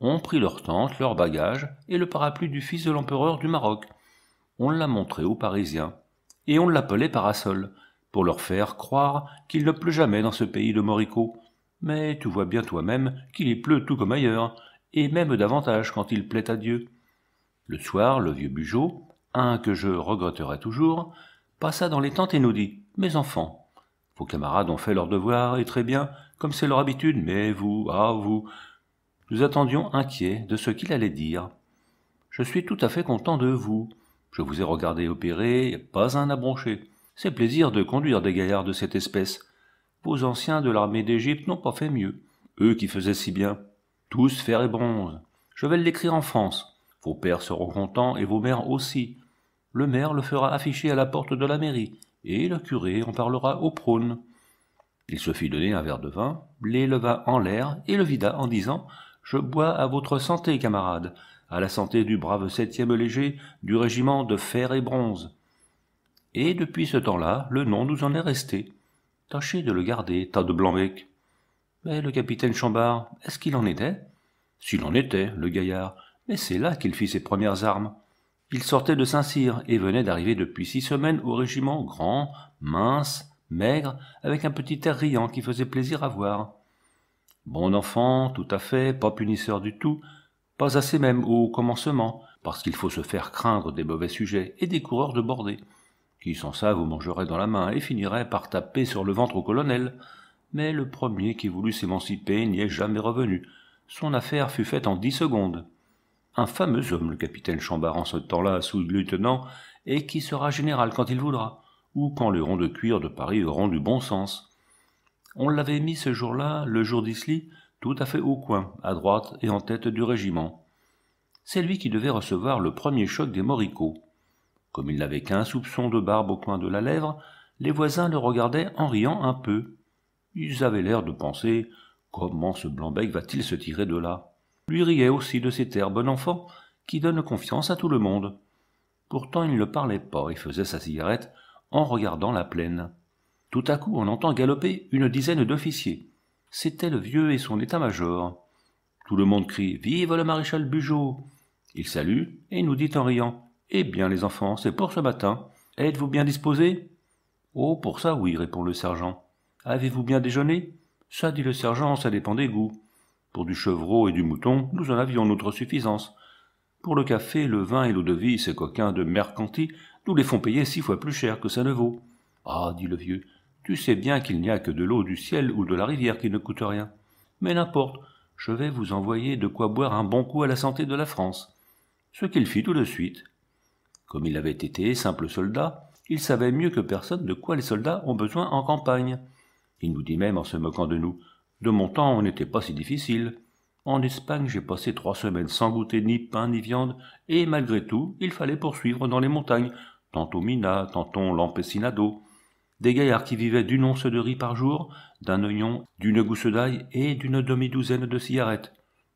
On prit leur tente, leurs bagages et le parapluie du fils de l'empereur du Maroc. On l'a montré aux Parisiens, et on l'appelait parasol, pour leur faire croire qu'il ne pleut jamais dans ce pays de Morico. Mais tu vois bien toi-même qu'il y pleut tout comme ailleurs, et même davantage quand il plaît à Dieu. Le soir, le vieux Bugeaud, un que je regretterai toujours, passa dans les tentes et nous dit Mes enfants, vos camarades ont fait leur devoir, et très bien, comme c'est leur habitude, mais vous, ah vous Nous attendions inquiets de ce qu'il allait dire. Je suis tout à fait content de vous. Je vous ai regardé opérer, pas un à c'est plaisir de conduire des gaillards de cette espèce. Vos anciens de l'armée d'Égypte n'ont pas fait mieux, eux qui faisaient si bien. Tous fer et bronze. Je vais l'écrire en France. Vos pères seront contents et vos mères aussi. Le maire le fera afficher à la porte de la mairie, et le curé en parlera au prône. Il se fit donner un verre de vin, l'éleva en l'air et le vida en disant Je bois à votre santé, camarade, à la santé du brave septième léger du régiment de fer et bronze. Et depuis ce temps-là, le nom nous en est resté. Tâchez de le garder, tas de blanc-bec. Mais le capitaine Chambard, est-ce qu'il en était S'il en était, le gaillard, mais c'est là qu'il fit ses premières armes. Il sortait de Saint-Cyr et venait d'arriver depuis six semaines au régiment, grand, mince, maigre, avec un petit air riant qui faisait plaisir à voir. Bon enfant, tout à fait, pas punisseur du tout, pas assez même au commencement, parce qu'il faut se faire craindre des mauvais sujets et des coureurs de bordée qui sans ça vous mangerait dans la main et finirait par taper sur le ventre au colonel. Mais le premier qui voulut s'émanciper n'y est jamais revenu. Son affaire fut faite en dix secondes. Un fameux homme, le capitaine Chambard en ce temps-là, sous-lieutenant, et qui sera général quand il voudra, ou quand les ronds de cuir de Paris auront du bon sens. On l'avait mis ce jour-là, le jour d'Isly, tout à fait au coin, à droite et en tête du régiment. C'est lui qui devait recevoir le premier choc des moricots. Comme il n'avait qu'un soupçon de barbe au coin de la lèvre, les voisins le regardaient en riant un peu. Ils avaient l'air de penser Comment ce blanc-bec va-t-il se tirer de là Lui riait aussi de cet air bon enfant qui donne confiance à tout le monde. Pourtant, il ne parlait pas et faisait sa cigarette en regardant la plaine. Tout à coup, on entend galoper une dizaine d'officiers. C'était le vieux et son état-major. Tout le monde crie Vive le maréchal Bugeaud Il salue et nous dit en riant eh bien, les enfants, c'est pour ce matin. Êtes-vous bien disposés Oh, pour ça, oui, répond le sergent. Avez-vous bien déjeuné Ça, dit le sergent, ça dépend des goûts. Pour du chevreau et du mouton, nous en avions notre suffisance. Pour le café, le vin et l'eau-de-vie, ces coquins de mercanti nous les font payer six fois plus cher que ça ne vaut. Ah, dit le vieux, tu sais bien qu'il n'y a que de l'eau du ciel ou de la rivière qui ne coûte rien. Mais n'importe, je vais vous envoyer de quoi boire un bon coup à la santé de la France. Ce qu'il fit tout de suite, comme il avait été simple soldat, il savait mieux que personne de quoi les soldats ont besoin en campagne. Il nous dit même en se moquant de nous De mon temps, on n'était pas si difficile. En Espagne, j'ai passé trois semaines sans goûter ni pain ni viande, et malgré tout, il fallait poursuivre dans les montagnes, tantôt Mina, tantôt Lampesinado. Des gaillards qui vivaient d'une once de riz par jour, d'un oignon, d'une gousse d'ail et d'une demi-douzaine de cigarettes.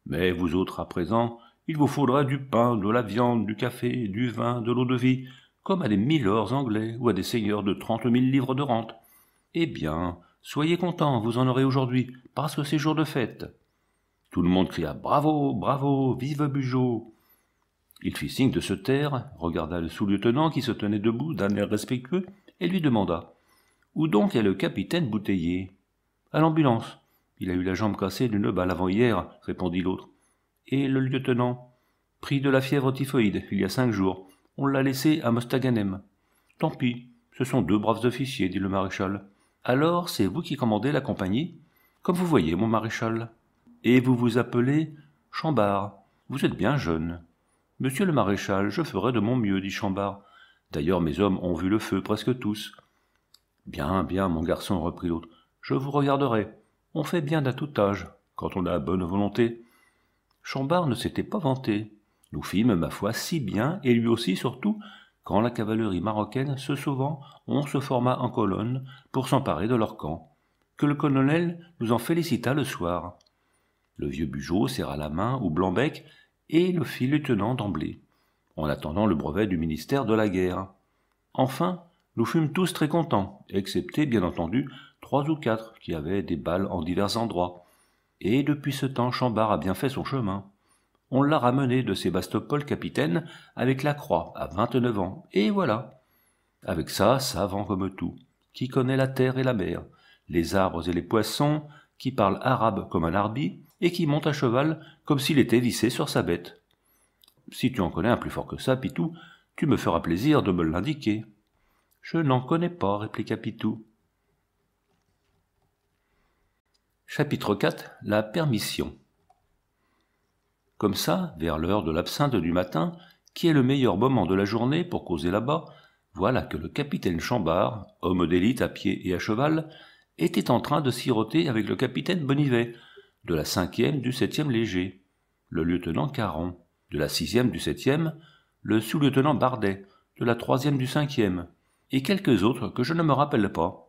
Mais vous autres, à présent, il vous faudra du pain, de la viande, du café, du vin, de l'eau de vie, comme à des milords anglais ou à des seigneurs de trente mille livres de rente. Eh bien, soyez contents, vous en aurez aujourd'hui, parce que c'est jour de fête. Tout le monde cria Bravo, bravo, vive Bugeaud Il fit signe de se taire, regarda le sous-lieutenant qui se tenait debout d'un air respectueux et lui demanda Où donc est le capitaine Bouteiller À l'ambulance. Il a eu la jambe cassée d'une balle avant-hier, répondit l'autre et le lieutenant Pris de la fièvre typhoïde, il y a cinq jours. On l'a laissé à Mostaganem. Tant pis, ce sont deux braves officiers, dit le maréchal. Alors, c'est vous qui commandez la compagnie Comme vous voyez, mon maréchal. Et vous vous appelez Chambard. Vous êtes bien jeune. Monsieur le maréchal, je ferai de mon mieux, dit Chambard. D'ailleurs, mes hommes ont vu le feu, presque tous. Bien, bien, mon garçon, reprit l'autre. Je vous regarderai. On fait bien d'à tout âge, quand on a bonne volonté. Chambard ne s'était pas vanté. Nous fîmes, ma foi, si bien, et lui aussi surtout, quand la cavalerie marocaine, se sauvant, on se forma en colonne pour s'emparer de leur camp, que le colonel nous en félicita le soir. Le vieux Bugeaud serra la main au blanc-bec et le fit lieutenant d'emblée, en attendant le brevet du ministère de la guerre. Enfin, nous fûmes tous très contents, excepté, bien entendu, trois ou quatre qui avaient des balles en divers endroits, et depuis ce temps Chambard a bien fait son chemin. On l'a ramené de Sébastopol capitaine avec la croix à vingt-neuf ans, et voilà. Avec ça, savant comme tout, qui connaît la terre et la mer, les arbres et les poissons, qui parle arabe comme un arbi, et qui monte à cheval comme s'il était vissé sur sa bête. Si tu en connais un plus fort que ça, Pitou, tu me feras plaisir de me l'indiquer. Je n'en connais pas, répliqua Pitou. Chapitre 4 La permission. Comme ça, vers l'heure de l'absinthe du matin, qui est le meilleur moment de la journée pour causer là-bas, voilà que le capitaine Chambard, homme d'élite à pied et à cheval, était en train de siroter avec le capitaine Bonivet, de la cinquième du septième léger, le lieutenant Caron, de la sixième du septième, le sous-lieutenant Bardet, de la troisième du cinquième, et quelques autres que je ne me rappelle pas.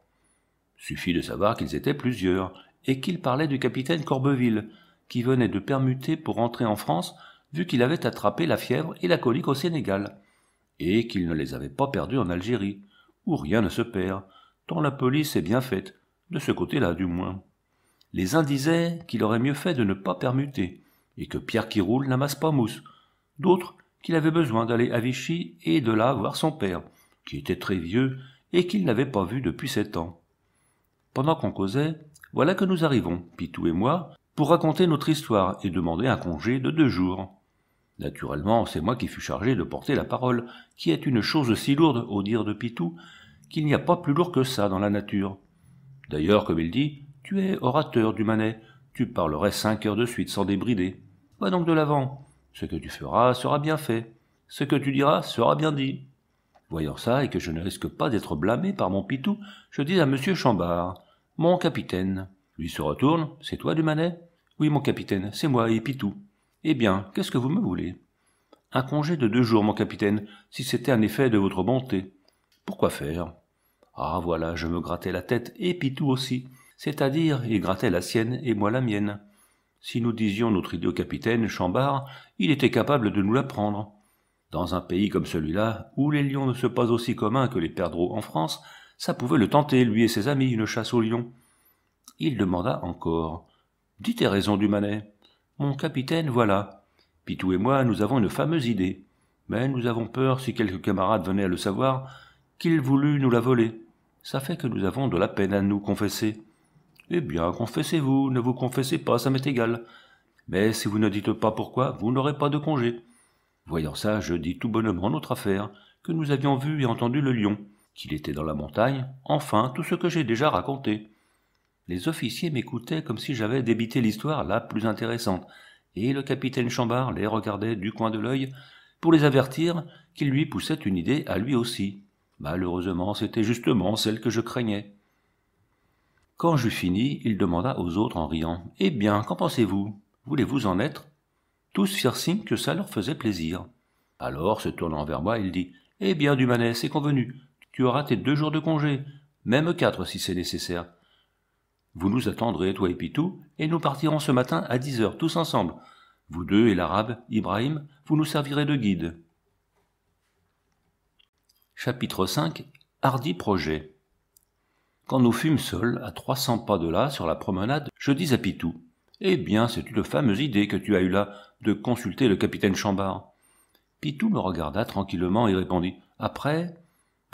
Suffit de savoir qu'ils étaient plusieurs, et qu'il parlait du capitaine Corbeville, qui venait de permuter pour rentrer en France, vu qu'il avait attrapé la fièvre et la colique au Sénégal, et qu'il ne les avait pas perdus en Algérie, où rien ne se perd, tant la police est bien faite, de ce côté-là du moins. Les uns disaient qu'il aurait mieux fait de ne pas permuter, et que Pierre qui roule n'amasse pas mousse, d'autres qu'il avait besoin d'aller à Vichy et de là voir son père, qui était très vieux et qu'il n'avait pas vu depuis sept ans. Pendant qu'on causait, voilà que nous arrivons, Pitou et moi, pour raconter notre histoire et demander un congé de deux jours. Naturellement, c'est moi qui fus chargé de porter la parole, qui est une chose si lourde, au dire de Pitou, qu'il n'y a pas plus lourd que ça dans la nature. D'ailleurs, comme il dit, tu es orateur du Manet, tu parlerais cinq heures de suite sans débrider. Va donc de l'avant. Ce que tu feras sera bien fait. Ce que tu diras sera bien dit. Voyant ça, et que je ne risque pas d'être blâmé par mon Pitou, je dis à monsieur Chambard, mon capitaine. Lui se retourne. C'est toi, du manet ?»« Oui, mon capitaine, c'est moi, et Pitou. Eh bien, qu'est-ce que vous me voulez Un congé de deux jours, mon capitaine, si c'était un effet de votre bonté. Pourquoi faire Ah, voilà, je me grattais la tête, et Pitou aussi. C'est-à-dire, il grattait la sienne et moi la mienne. Si nous disions notre idiot capitaine, Chambard, il était capable de nous l'apprendre. Dans un pays comme celui-là, où les lions ne sont pas aussi communs que les perdreaux en France, ça pouvait le tenter, lui et ses amis, une chasse au lion. Il demanda encore. Dites tes raisons du manet. Mon capitaine, voilà. Pitou et moi, nous avons une fameuse idée. Mais nous avons peur, si quelques camarades venaient à le savoir, qu'il voulût nous la voler. Ça fait que nous avons de la peine à nous confesser. Eh bien, confessez-vous, ne vous confessez pas, ça m'est égal. Mais si vous ne dites pas pourquoi, vous n'aurez pas de congé. Voyant ça, je dis tout bonnement notre affaire, que nous avions vu et entendu le lion, qu'il était dans la montagne, enfin tout ce que j'ai déjà raconté. Les officiers m'écoutaient comme si j'avais débité l'histoire la plus intéressante, et le capitaine Chambard les regardait du coin de l'œil pour les avertir qu'il lui poussait une idée à lui aussi. Malheureusement, c'était justement celle que je craignais. Quand j'eus fini, il demanda aux autres en riant Eh bien, qu'en pensez-vous Voulez-vous en être Tous firent signe que ça leur faisait plaisir. Alors, se tournant vers moi, il dit Eh bien, Dumanet, c'est convenu. Tu auras tes deux jours de congé, même quatre si c'est nécessaire. Vous nous attendrez, toi et Pitou, et nous partirons ce matin à dix heures, tous ensemble. Vous deux et l'arabe, Ibrahim, vous nous servirez de guide. Chapitre 5 Hardi projet. Quand nous fûmes seuls, à trois cents pas de là, sur la promenade, je dis à Pitou Eh bien, c'est une fameuse idée que tu as eue là, de consulter le capitaine Chambard. Pitou me regarda tranquillement et répondit Après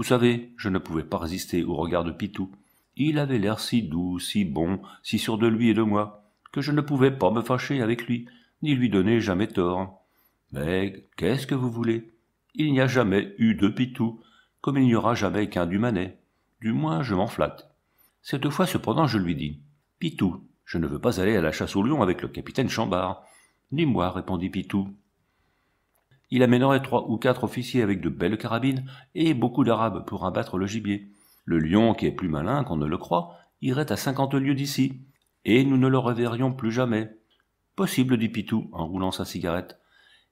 vous savez, je ne pouvais pas résister au regard de Pitou. Il avait l'air si doux, si bon, si sûr de lui et de moi, que je ne pouvais pas me fâcher avec lui, ni lui donner jamais tort. Mais qu'est-ce que vous voulez Il n'y a jamais eu de Pitou, comme il n'y aura jamais qu'un du Du moins, je m'en flatte. Cette fois, cependant, je lui dis Pitou, je ne veux pas aller à la chasse au lion avec le capitaine Chambard. Ni moi, répondit Pitou. Il amènerait trois ou quatre officiers avec de belles carabines et beaucoup d'arabes pour abattre le gibier. Le lion, qui est plus malin qu'on ne le croit, irait à cinquante lieues d'ici, et nous ne le reverrions plus jamais. Possible, dit Pitou, en roulant sa cigarette.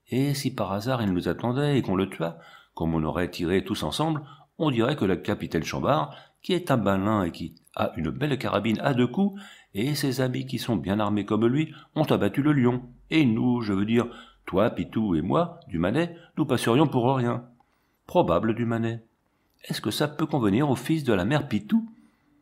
Et si par hasard il nous attendait et qu'on le tua, comme on aurait tiré tous ensemble, on dirait que le capitaine Chambard, qui est un malin et qui a une belle carabine à deux coups, et ses amis qui sont bien armés comme lui, ont abattu le lion. Et nous, je veux dire, toi, Pitou et moi, Dumanet, nous passerions pour rien. Probable Dumanet. Est-ce que ça peut convenir au fils de la mère Pitou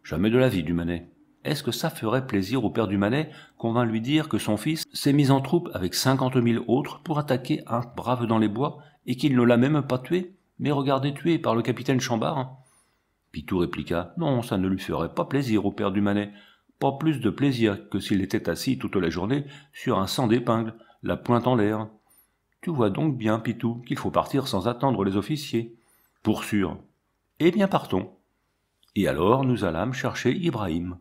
Jamais de la vie, Dumanet. Est-ce que ça ferait plaisir au père Dumanet qu'on vint lui dire que son fils s'est mis en troupe avec cinquante mille autres pour attaquer un brave dans les bois et qu'il ne l'a même pas tué, mais regardé tué par le capitaine Chambard hein Pitou répliqua Non, ça ne lui ferait pas plaisir au père Dumanet. Pas plus de plaisir que s'il était assis toute la journée sur un sang d'épingle, la pointe en l'air. Tu vois donc bien, Pitou, qu'il faut partir sans attendre les officiers. Pour sûr. Eh bien, partons. Et alors nous allâmes chercher Ibrahim.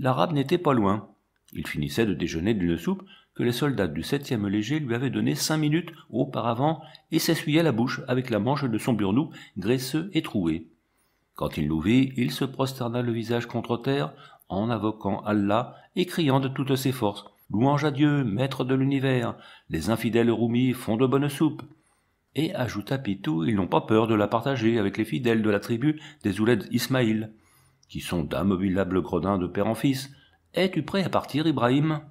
L'arabe n'était pas loin. Il finissait de déjeuner d'une soupe que les soldats du septième léger lui avaient donnée cinq minutes auparavant et s'essuyait la bouche avec la manche de son burnou graisseux et troué. Quand il nous vit, il se prosterna le visage contre terre en invoquant Allah et criant de toutes ses forces Louange à Dieu, maître de l'univers, les infidèles roumis font de bonnes soupes. Et ajouta Pitou, ils n'ont pas peur de la partager avec les fidèles de la tribu des Ouled Ismaïl, qui sont d'immobilables gredins de père en fils. Es-tu prêt à partir, Ibrahim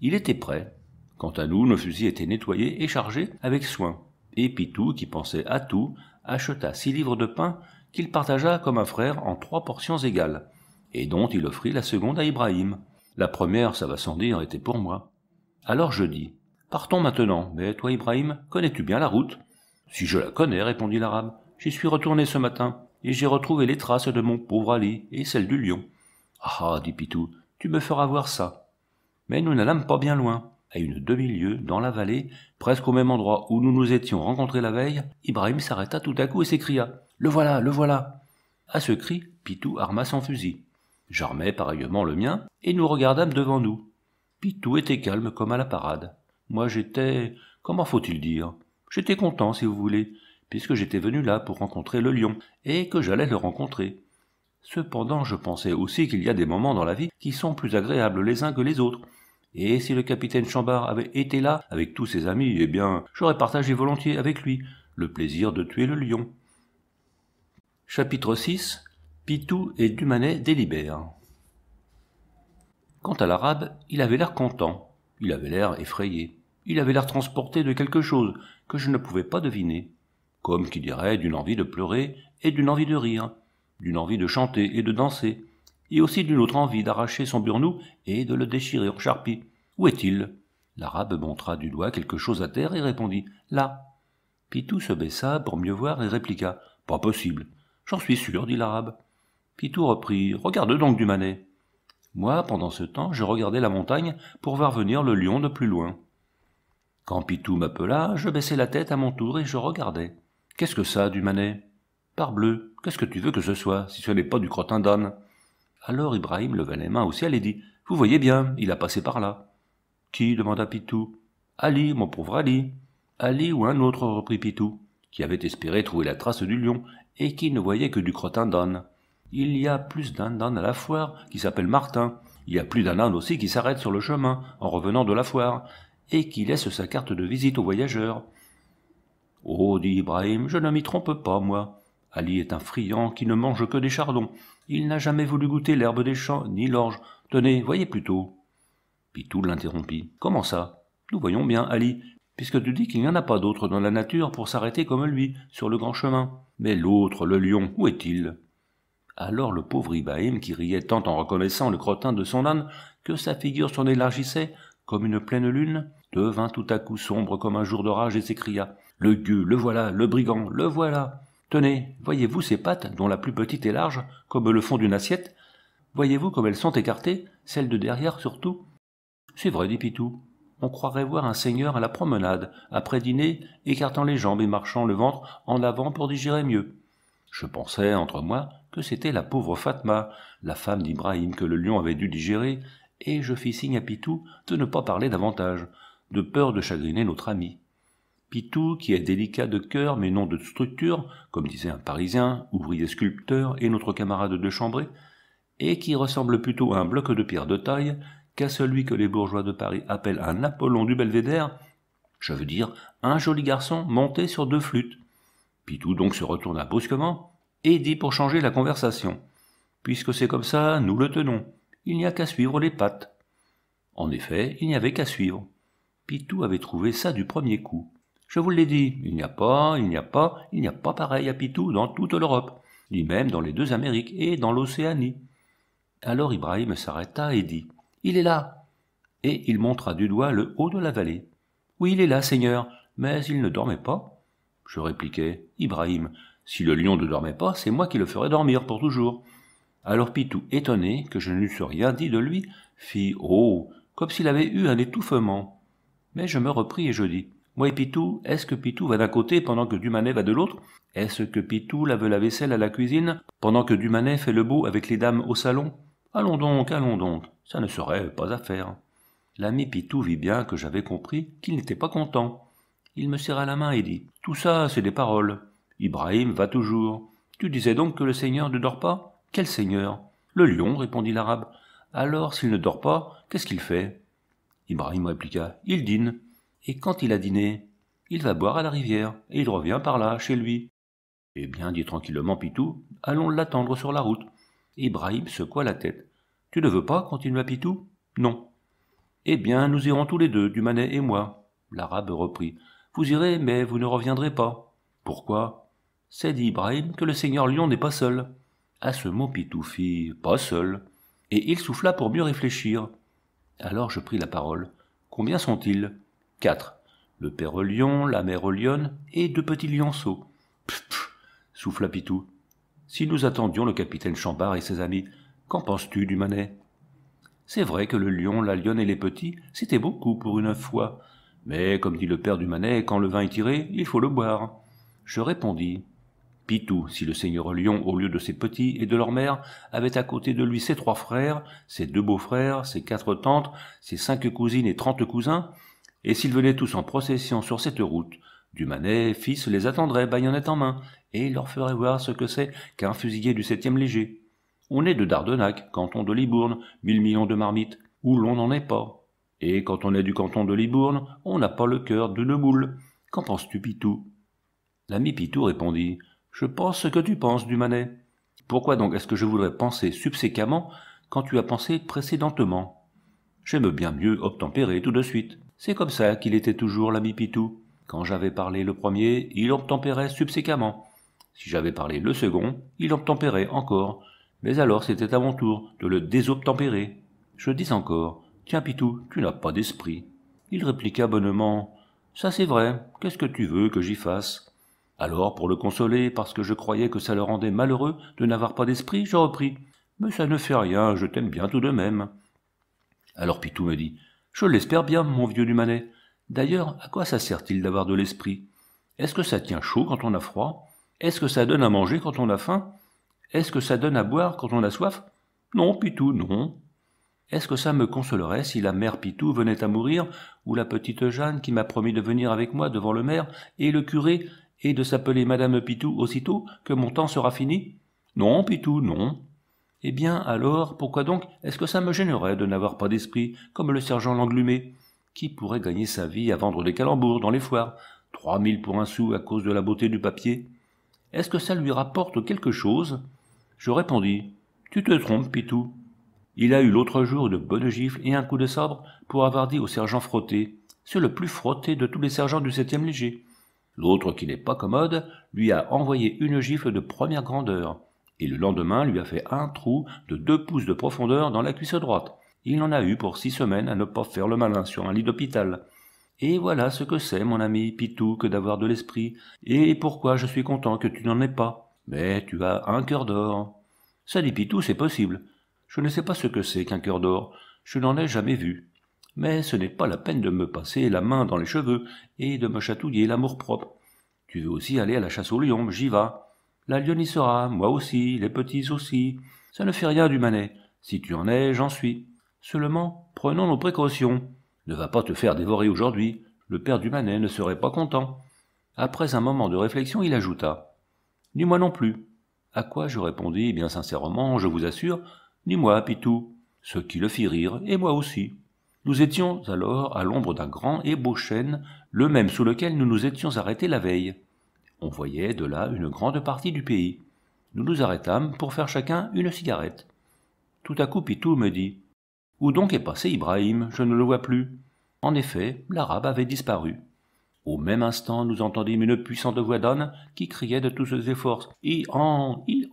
Il était prêt. Quant à nous, nos fusils étaient nettoyés et chargés avec soin. Et Pitou, qui pensait à tout, acheta six livres de pain qu'il partagea comme un frère en trois portions égales, et dont il offrit la seconde à Ibrahim. La première, ça va sans dire, était pour moi. Alors je dis Partons maintenant, mais toi, Ibrahim, connais-tu bien la route Si je la connais, répondit l'arabe. J'y suis retourné ce matin, et j'ai retrouvé les traces de mon pauvre Ali et celles du lion. Ah, ah dit Pitou, tu me feras voir ça. Mais nous n'allâmes pas bien loin. À une demi-lieue, dans la vallée, presque au même endroit où nous nous étions rencontrés la veille, Ibrahim s'arrêta tout à coup et s'écria Le voilà, le voilà À ce cri, Pitou arma son fusil. J'armai pareillement le mien, et nous regardâmes devant nous. puis tout était calme comme à la parade. Moi j'étais comment faut-il dire J'étais content, si vous voulez, puisque j'étais venu là pour rencontrer le lion, et que j'allais le rencontrer. Cependant, je pensais aussi qu'il y a des moments dans la vie qui sont plus agréables les uns que les autres. Et si le capitaine Chambard avait été là avec tous ses amis, eh bien, j'aurais partagé volontiers avec lui le plaisir de tuer le lion. Chapitre 6 Pitou et Dumanet délibèrent. Quant à l'arabe, il avait l'air content, il avait l'air effrayé, il avait l'air transporté de quelque chose que je ne pouvais pas deviner, comme qui dirait d'une envie de pleurer et d'une envie de rire, d'une envie de chanter et de danser, et aussi d'une autre envie d'arracher son burnou et de le déchirer en charpie. Où est-il L'arabe montra du doigt quelque chose à terre et répondit Là. Pitou se baissa pour mieux voir et répliqua Pas possible. J'en suis sûr, dit l'arabe. Pitou reprit Regarde donc, Dumanet. Moi, pendant ce temps, je regardais la montagne pour voir venir le lion de plus loin. Quand Pitou m'appela, je baissai la tête à mon tour et je regardais. Qu'est-ce que ça, Dumanet Parbleu, qu'est-ce que tu veux que ce soit, si ce n'est pas du crottin d'âne Alors Ibrahim leva les mains au ciel et dit Vous voyez bien, il a passé par là. Qui demanda Pitou. Ali, mon pauvre Ali. Ali ou un autre, reprit Pitou, qui avait espéré trouver la trace du lion et qui ne voyait que du crottin d'âne. Il y a plus d'un âne à la foire qui s'appelle Martin. Il y a plus d'un âne aussi qui s'arrête sur le chemin en revenant de la foire et qui laisse sa carte de visite aux voyageurs. Oh, dit Ibrahim, je ne m'y trompe pas, moi. Ali est un friand qui ne mange que des chardons. Il n'a jamais voulu goûter l'herbe des champs ni l'orge. Tenez, voyez plutôt. Pitou l'interrompit. Comment ça Nous voyons bien, Ali, puisque tu dis qu'il n'y en a pas d'autre dans la nature pour s'arrêter comme lui, sur le grand chemin. Mais l'autre, le lion, où est-il alors le pauvre Ibaïm, qui riait tant en reconnaissant le crottin de son âne que sa figure s'en élargissait comme une pleine lune, devint tout à coup sombre comme un jour d'orage et s'écria Le gueux, le voilà, le brigand, le voilà Tenez, voyez-vous ces pattes, dont la plus petite est large, comme le fond d'une assiette Voyez-vous comme elles sont écartées, celles de derrière surtout C'est vrai, dit Pitou. On croirait voir un seigneur à la promenade, après dîner, écartant les jambes et marchant le ventre en avant pour digérer mieux. Je pensais, entre moi, que c'était la pauvre Fatma, la femme d'Ibrahim que le lion avait dû digérer, et je fis signe à Pitou de ne pas parler davantage, de peur de chagriner notre ami. Pitou, qui est délicat de cœur mais non de structure, comme disait un Parisien, ouvrier sculpteur et notre camarade de chambrée, et qui ressemble plutôt à un bloc de pierre de taille qu'à celui que les bourgeois de Paris appellent un Apollon du Belvédère, je veux dire un joli garçon monté sur deux flûtes. Pitou donc se retourna brusquement, et dit pour changer la conversation. Puisque c'est comme ça, nous le tenons. Il n'y a qu'à suivre les pattes. En effet, il n'y avait qu'à suivre. Pitou avait trouvé ça du premier coup. Je vous l'ai dit, il n'y a pas, il n'y a pas, il n'y a pas pareil à Pitou dans toute l'Europe, ni même dans les deux Amériques et dans l'Océanie. Alors Ibrahim s'arrêta et dit Il est là Et il montra du doigt le haut de la vallée. Oui, il est là, Seigneur, mais il ne dormait pas. Je répliquai Ibrahim, si le lion ne dormait pas, c'est moi qui le ferais dormir pour toujours. Alors Pitou, étonné que je ne lui rien dit de lui, fit Oh comme s'il avait eu un étouffement. Mais je me repris et je dis Moi Pitou, est-ce que Pitou va d'un côté pendant que Dumanet va de l'autre Est-ce que Pitou lave la vaisselle à la cuisine pendant que Dumanet fait le beau avec les dames au salon Allons donc, allons donc, ça ne serait pas à faire. L'ami Pitou vit bien que j'avais compris qu'il n'était pas content. Il me serra la main et dit Tout ça, c'est des paroles. Ibrahim va toujours. Tu disais donc que le Seigneur ne dort pas Quel Seigneur Le lion, répondit l'arabe. Alors, s'il ne dort pas, qu'est-ce qu'il fait Ibrahim répliqua. Il dîne. Et quand il a dîné, il va boire à la rivière, et il revient par là, chez lui. Eh bien, dit tranquillement Pitou, allons l'attendre sur la route. Ibrahim secoua la tête. Tu ne veux pas continua Pitou Non. Eh bien, nous irons tous les deux, Dumanet et moi. L'arabe reprit. Vous irez, mais vous ne reviendrez pas. Pourquoi c'est dit Ibrahim que le seigneur lion n'est pas seul. À ce mot Pitou fit pas seul, et il souffla pour mieux réfléchir. Alors je pris la parole. Combien sont-ils Quatre. Le père lion, la mère lionne et deux petits lionceaux. Pff, souffla Pitou. Si nous attendions le capitaine Chambard et ses amis, qu'en penses-tu du Manet C'est vrai que le lion, la lionne et les petits, c'était beaucoup pour une fois. Mais comme dit le père du Manet, quand le vin est tiré, il faut le boire. Je répondis Pitou, si le seigneur Lyon, au lieu de ses petits et de leur mère, avait à côté de lui ses trois frères, ses deux beaux-frères, ses quatre tantes, ses cinq cousines et trente cousins, et s'ils venaient tous en procession sur cette route, Dumanet, fils, les attendrait, baïonnette en main, et leur ferait voir ce que c'est qu'un fusillé du septième léger. On est de Dardenac, canton de Libourne, mille millions de marmites, où l'on n'en est pas. Et quand on est du canton de Libourne, on n'a pas le cœur de moule. Qu'en penses-tu, Pitou L'ami Pitou répondit je pense ce que tu penses, Dumanet. Pourquoi donc est-ce que je voudrais penser subséquemment quand tu as pensé précédentement J'aime bien mieux obtempérer tout de suite. C'est comme ça qu'il était toujours l'ami Pitou. Quand j'avais parlé le premier, il obtempérait subséquemment. Si j'avais parlé le second, il obtempérait encore. Mais alors c'était à mon tour de le désobtempérer. Je dis encore Tiens, Pitou, tu n'as pas d'esprit. Il répliqua bonnement Ça c'est vrai, qu'est-ce que tu veux que j'y fasse alors, pour le consoler, parce que je croyais que ça le rendait malheureux de n'avoir pas d'esprit, je repris. Mais ça ne fait rien, je t'aime bien tout de même. Alors Pitou me dit. Je l'espère bien, mon vieux Dumanet. D'ailleurs, à quoi ça sert-il d'avoir de l'esprit Est-ce que ça tient chaud quand on a froid Est-ce que ça donne à manger quand on a faim Est-ce que ça donne à boire quand on a soif Non, Pitou, non. Est-ce que ça me consolerait si la mère Pitou venait à mourir, ou la petite Jeanne qui m'a promis de venir avec moi devant le maire, et le curé, et de s'appeler Madame Pitou aussitôt que mon temps sera fini Non, Pitou, non. Eh bien, alors, pourquoi donc est-ce que ça me gênerait de n'avoir pas d'esprit, comme le sergent Langlumé, qui pourrait gagner sa vie à vendre des calembours dans les foires, trois mille pour un sou à cause de la beauté du papier Est-ce que ça lui rapporte quelque chose Je répondis Tu te trompes, Pitou. Il a eu l'autre jour de bonnes gifles et un coup de sabre pour avoir dit au sergent Frotté C'est le plus frotté de tous les sergents du septième léger. L'autre, qui n'est pas commode, lui a envoyé une gifle de première grandeur, et le lendemain lui a fait un trou de deux pouces de profondeur dans la cuisse droite. Il en a eu pour six semaines à ne pas faire le malin sur un lit d'hôpital. Et voilà ce que c'est, mon ami Pitou, que d'avoir de l'esprit, et pourquoi je suis content que tu n'en aies pas. Mais tu as un cœur d'or. Ça dit Pitou, c'est possible. Je ne sais pas ce que c'est qu'un cœur d'or. Je n'en ai jamais vu mais ce n'est pas la peine de me passer la main dans les cheveux et de me chatouiller l'amour-propre. Tu veux aussi aller à la chasse aux lions, j'y vas. La lionne y sera, moi aussi, les petits aussi. Ça ne fait rien du manet. Si tu en es, j'en suis. Seulement, prenons nos précautions. Ne va pas te faire dévorer aujourd'hui. Le père du manet ne serait pas content. Après un moment de réflexion, il ajouta. Ni moi non plus. À quoi je répondis eh bien sincèrement, je vous assure, ni moi, Pitou. Ce qui le fit rire, et moi aussi. Nous étions alors à l'ombre d'un grand et beau chêne, le même sous lequel nous nous étions arrêtés la veille. On voyait de là une grande partie du pays. Nous nous arrêtâmes pour faire chacun une cigarette. Tout à coup Pitou me dit Où donc est passé Ibrahim Je ne le vois plus. En effet, l'arabe avait disparu. Au même instant, nous entendîmes une puissante voix d'homme qui criait de tous ses efforts « i en i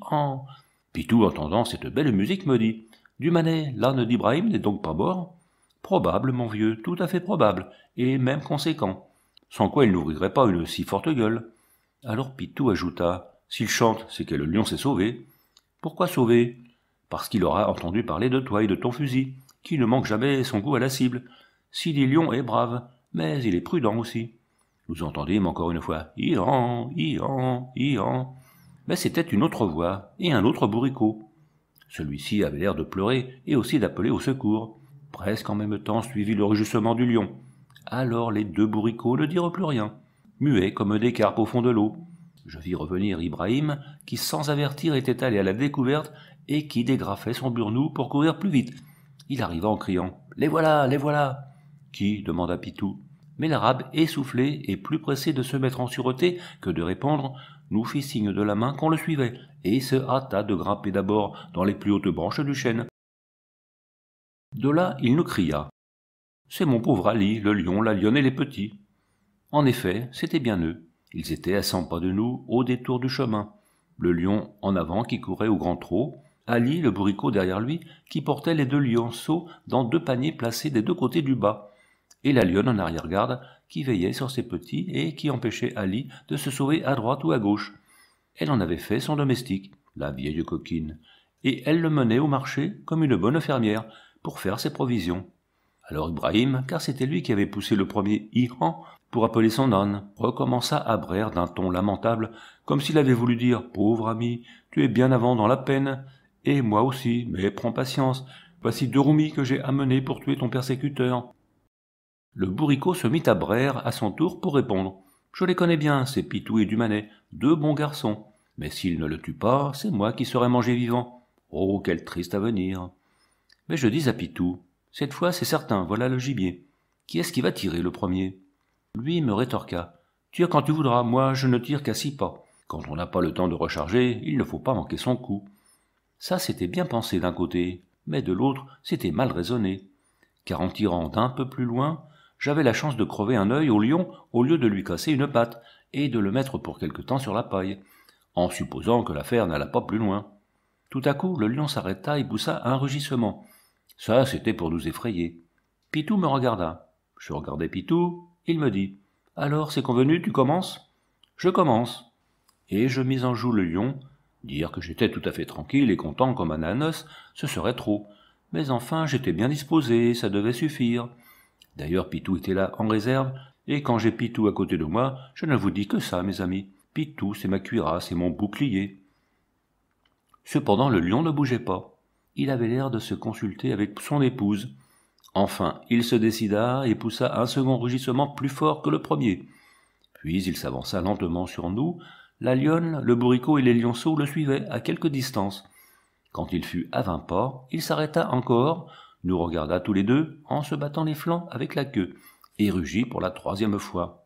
en Pitou, entendant cette belle musique, me dit du Manet, l'âne d'Ibrahim n'est donc pas mort Probable, mon vieux, tout à fait probable, et même conséquent. Sans quoi il n'ouvrirait pas une si forte gueule. Alors Pitou ajouta S'il chante, c'est que le lion s'est sauvé. Pourquoi sauvé Parce qu'il aura entendu parler de toi et de ton fusil, qui ne manque jamais son goût à la cible. Si Sidi Lion est brave, mais il est prudent aussi. Nous entendîmes encore une fois Ian, Ian, Ian. Mais c'était une autre voix et un autre bourricot. Celui-ci avait l'air de pleurer et aussi d'appeler au secours. Presque en même temps suivit le rugissement du lion. Alors les deux bourricots ne dirent plus rien, muets comme des carpes au fond de l'eau. Je vis revenir Ibrahim, qui sans avertir était allé à la découverte et qui dégrafait son burnou pour courir plus vite. Il arriva en criant Les voilà, les voilà Qui demanda Pitou. Mais l'arabe, essoufflé et plus pressé de se mettre en sûreté que de répondre, nous fit signe de la main qu'on le suivait, et se hâta de grimper d'abord dans les plus hautes branches du chêne. De là, il nous cria C'est mon pauvre Ali, le lion, la lionne et les petits. En effet, c'était bien eux. Ils étaient à cent pas de nous, au détour du chemin. Le lion en avant qui courait au grand trot, Ali, le bourricot derrière lui, qui portait les deux lionceaux dans deux paniers placés des deux côtés du bas, et la lionne en arrière-garde, qui veillait sur ses petits et qui empêchait Ali de se sauver à droite ou à gauche elle en avait fait son domestique, la vieille coquine, et elle le menait au marché comme une bonne fermière pour faire ses provisions. Alors Ibrahim, car c'était lui qui avait poussé le premier Iran pour appeler son âne, recommença à braire d'un ton lamentable, comme s'il avait voulu dire Pauvre ami, tu es bien avant dans la peine, et moi aussi, mais prends patience, voici deux roumis que j'ai amenés pour tuer ton persécuteur. Le bourricot se mit à braire à son tour pour répondre. Je les connais bien, c'est Pitou et Dumanet, deux bons garçons. Mais s'ils ne le tuent pas, c'est moi qui serai mangé vivant. Oh, quel triste avenir. Mais je dis à Pitou, cette fois c'est certain, voilà le gibier. Qui est-ce qui va tirer le premier Lui me rétorqua. Tire quand tu voudras, moi je ne tire qu'à six pas. Quand on n'a pas le temps de recharger, il ne faut pas manquer son coup. Ça c'était bien pensé d'un côté, mais de l'autre c'était mal raisonné, car en tirant d'un peu plus loin, j'avais la chance de crever un œil au lion au lieu de lui casser une patte, et de le mettre pour quelque temps sur la paille, en supposant que l'affaire n'alla pas plus loin. Tout à coup, le lion s'arrêta et poussa un rugissement. Ça, c'était pour nous effrayer. Pitou me regarda. Je regardais Pitou, il me dit. Alors, c'est convenu, tu commences Je commence. Et je mis en joue le lion. Dire que j'étais tout à fait tranquille et content comme un ananas, ce serait trop. Mais enfin, j'étais bien disposé, ça devait suffire. D'ailleurs, Pitou était là en réserve, et quand j'ai Pitou à côté de moi, je ne vous dis que ça, mes amis. Pitou, c'est ma cuirasse, et mon bouclier. Cependant, le lion ne bougeait pas. Il avait l'air de se consulter avec son épouse. Enfin, il se décida et poussa un second rugissement plus fort que le premier. Puis il s'avança lentement sur nous. La lionne, le bourricot et les lionceaux le suivaient à quelque distance. Quand il fut à vingt pas, il s'arrêta encore, nous regarda tous les deux en se battant les flancs avec la queue, et rugit pour la troisième fois.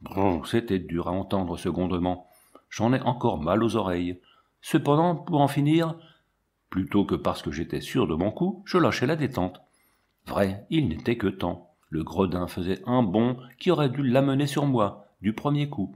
Bon, c'était dur à entendre secondement. J'en ai encore mal aux oreilles. Cependant, pour en finir, plutôt que parce que j'étais sûr de mon coup, je lâchai la détente. Vrai, il n'était que temps. Le gredin faisait un bond qui aurait dû l'amener sur moi, du premier coup.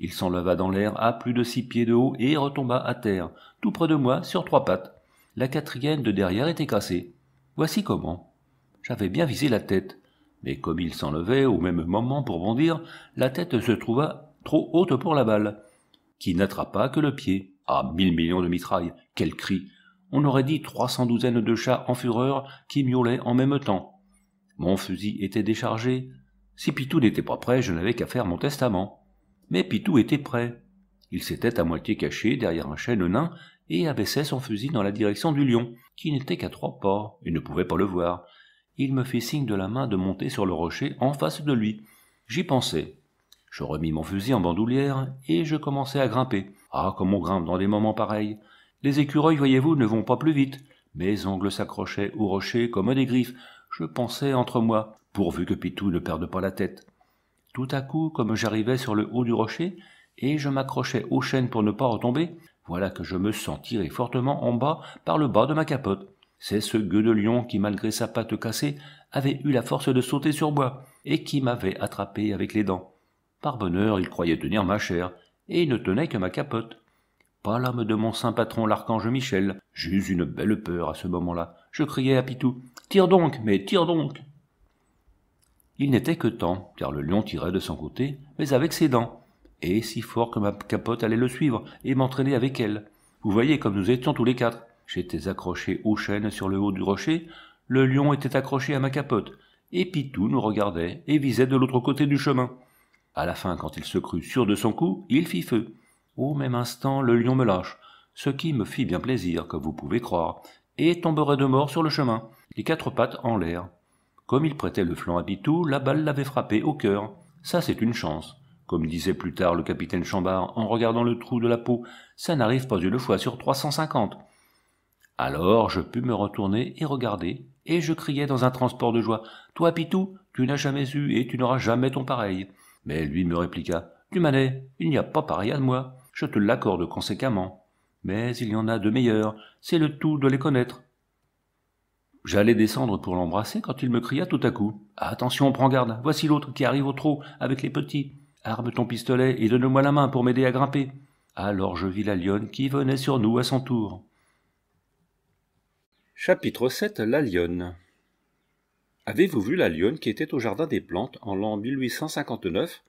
Il s'enleva dans l'air à plus de six pieds de haut et retomba à terre, tout près de moi, sur trois pattes. La quatrième de derrière était cassée. Voici comment. J'avais bien visé la tête, mais comme il s'enlevait au même moment pour bondir, la tête se trouva trop haute pour la balle, qui n'attrapa que le pied. Ah, mille millions de mitrailles Quel cri On aurait dit trois cent douzaines de chats en fureur qui miaulaient en même temps. Mon fusil était déchargé. Si Pitou n'était pas prêt, je n'avais qu'à faire mon testament. Mais Pitou était prêt. Il s'était à moitié caché derrière un chêne nain et abaissait son fusil dans la direction du lion, qui n'était qu'à trois pas et ne pouvait pas le voir. Il me fit signe de la main de monter sur le rocher en face de lui. J'y pensais. Je remis mon fusil en bandoulière et je commençai à grimper. Ah, comme on grimpe dans des moments pareils. Les écureuils, voyez-vous, ne vont pas plus vite. Mes ongles s'accrochaient au rocher comme des griffes. Je pensais entre moi, pourvu que Pitou ne perde pas la tête. Tout à coup, comme j'arrivais sur le haut du rocher, et je m'accrochais aux chaînes pour ne pas retomber, voilà que je me sens tiré fortement en bas par le bas de ma capote. C'est ce gueux de lion qui, malgré sa patte cassée, avait eu la force de sauter sur bois, et qui m'avait attrapé avec les dents. Par bonheur, il croyait tenir ma chair, et il ne tenait que ma capote. Pas l'âme de mon saint patron l'archange Michel. J'eus une belle peur à ce moment-là. Je criai à Pitou. Tire donc, mais tire donc. Il n'était que temps, car le lion tirait de son côté, mais avec ses dents et si fort que ma capote allait le suivre et m'entraîner avec elle. Vous voyez comme nous étions tous les quatre. J'étais accroché aux chaînes sur le haut du rocher, le lion était accroché à ma capote, et Pitou nous regardait et visait de l'autre côté du chemin. À la fin, quand il se crut sûr de son coup, il fit feu. Au même instant, le lion me lâche, ce qui me fit bien plaisir, comme vous pouvez croire, et tomberait de mort sur le chemin, les quatre pattes en l'air. Comme il prêtait le flanc à Pitou, la balle l'avait frappé au cœur. Ça, c'est une chance. Comme disait plus tard le capitaine Chambard en regardant le trou de la peau, ça n'arrive pas une fois sur trois cent cinquante. Alors je pus me retourner et regarder, et je criai dans un transport de joie Toi, Pitou, tu n'as jamais eu et tu n'auras jamais ton pareil. Mais lui me répliqua Du m'allais, il n'y a pas pareil à moi. Je te l'accorde conséquemment. Mais il y en a de meilleurs, c'est le tout de les connaître. J'allais descendre pour l'embrasser quand il me cria tout à coup Attention, prends garde, voici l'autre qui arrive au trou avec les petits. Arme ton pistolet et donne-moi la main pour m'aider à grimper. Alors je vis la lionne qui venait sur nous à son tour. Chapitre 7 La lionne Avez-vous vu la lionne qui était au jardin des plantes en l'an 1859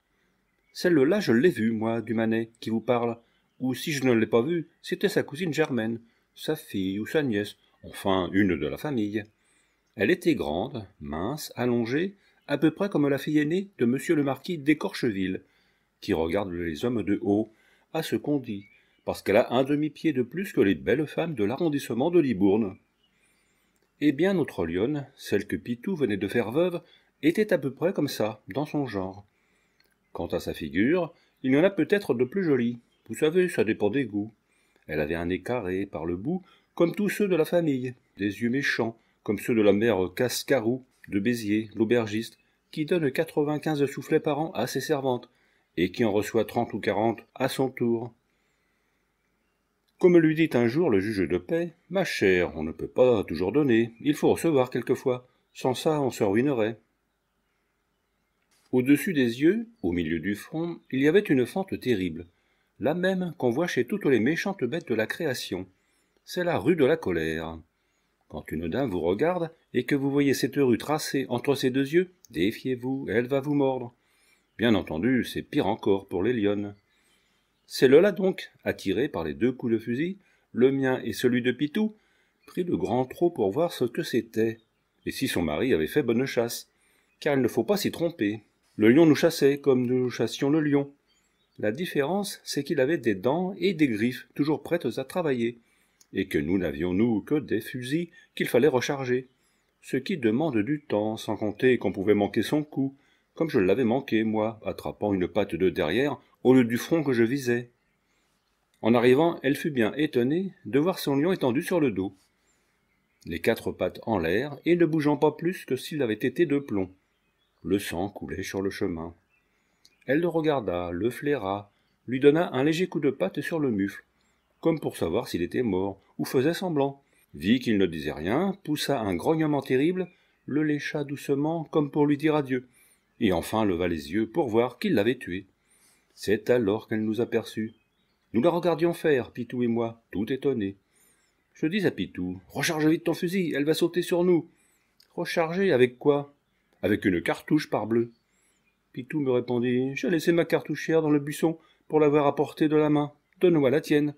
Celle-là, je l'ai vue, moi, du Manet, qui vous parle. Ou si je ne l'ai pas vue, c'était sa cousine Germaine, sa fille ou sa nièce, enfin une de la famille. Elle était grande, mince, allongée, à peu près comme la fille aînée de monsieur le marquis d'Ecorcheville, qui regarde les hommes de haut, à ce qu'on dit, parce qu'elle a un demi-pied de plus que les belles femmes de l'arrondissement de Libourne. Eh bien, notre lionne, celle que Pitou venait de faire veuve, était à peu près comme ça, dans son genre. Quant à sa figure, il y en a peut-être de plus jolie. Vous savez, ça dépend des goûts. Elle avait un nez carré par le bout, comme tous ceux de la famille, des yeux méchants, comme ceux de la mère Cascarou, de Béziers, l'aubergiste, qui donne 95 soufflets par an à ses servantes, et qui en reçoit 30 ou 40 à son tour. Comme lui dit un jour le juge de paix, ma chère, on ne peut pas toujours donner, il faut recevoir quelquefois, sans ça on se ruinerait. Au-dessus des yeux, au milieu du front, il y avait une fente terrible, la même qu'on voit chez toutes les méchantes bêtes de la création. C'est la rue de la colère. Quand une dame vous regarde et que vous voyez cette rue tracée entre ses deux yeux, défiez-vous, elle va vous mordre. Bien entendu, c'est pire encore pour les lionnes. Celle-là donc, attirée par les deux coups de fusil, le mien et celui de Pitou, prit le grand trot pour voir ce que c'était, et si son mari avait fait bonne chasse, car il ne faut pas s'y tromper. Le lion nous chassait comme nous chassions le lion. La différence, c'est qu'il avait des dents et des griffes toujours prêtes à travailler, et que nous n'avions nous que des fusils qu'il fallait recharger, ce qui demande du temps, sans compter qu'on pouvait manquer son coup, comme je l'avais manqué, moi, attrapant une patte de derrière au lieu du front que je visais. En arrivant, elle fut bien étonnée de voir son lion étendu sur le dos, les quatre pattes en l'air et ne bougeant pas plus que s'il avait été de plomb. Le sang coulait sur le chemin. Elle le regarda, le flaira, lui donna un léger coup de patte sur le mufle, comme pour savoir s'il était mort, ou faisait semblant. Vit qu'il ne disait rien, poussa un grognement terrible, le lécha doucement comme pour lui dire adieu, et enfin leva les yeux pour voir qui l'avait tué. C'est alors qu'elle nous aperçut. Nous la regardions faire, Pitou et moi, tout étonnés. Je dis à Pitou, recharge vite ton fusil, elle va sauter sur nous. Recharger avec quoi Avec une cartouche, parbleu. Pitou me répondit, j'ai laissé ma cartouchière dans le buisson pour l'avoir apportée de la main. Donne-moi la tienne.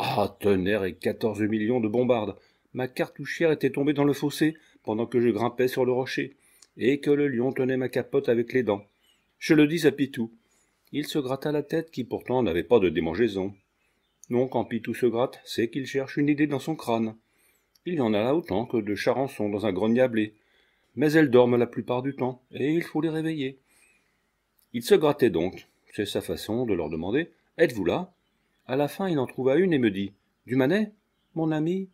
Ah, tonnerre et quatorze millions de bombardes. Ma cartouchière était tombée dans le fossé pendant que je grimpais sur le rocher, et que le lion tenait ma capote avec les dents. Je le dis à Pitou. Il se gratta la tête qui pourtant n'avait pas de démangeaison. Non, quand Pitou se gratte, c'est qu'il cherche une idée dans son crâne. Il y en a là autant que de charançons dans un grenier blé. Mais elles dorment la plupart du temps, et il faut les réveiller. Il se grattait donc, c'est sa façon de leur demander Êtes-vous là à la fin, il en trouva une et me dit Du manet Mon ami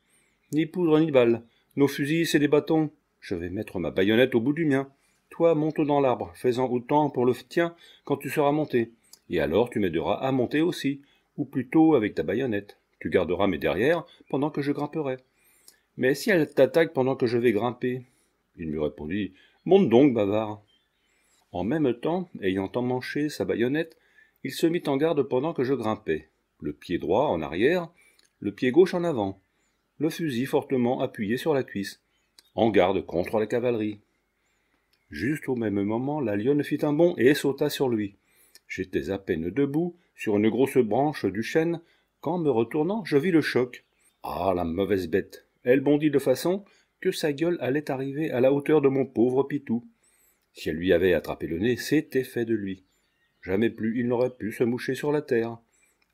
Ni poudre ni balle. Nos fusils, c'est des bâtons. Je vais mettre ma baïonnette au bout du mien. Toi, monte dans l'arbre, fais-en autant pour le tien quand tu seras monté. Et alors tu m'aideras à monter aussi, ou plutôt avec ta baïonnette. Tu garderas mes derrières pendant que je grimperai. Mais si elle t'attaque pendant que je vais grimper Il me répondit Monte donc, bavard. En même temps, ayant emmanché sa baïonnette, il se mit en garde pendant que je grimpais le pied droit en arrière, le pied gauche en avant, le fusil fortement appuyé sur la cuisse, en garde contre la cavalerie. Juste au même moment, la lionne fit un bond et sauta sur lui. J'étais à peine debout, sur une grosse branche du chêne, quand, me retournant, je vis le choc. Ah, la mauvaise bête Elle bondit de façon que sa gueule allait arriver à la hauteur de mon pauvre Pitou. Si elle lui avait attrapé le nez, c'était fait de lui. Jamais plus il n'aurait pu se moucher sur la terre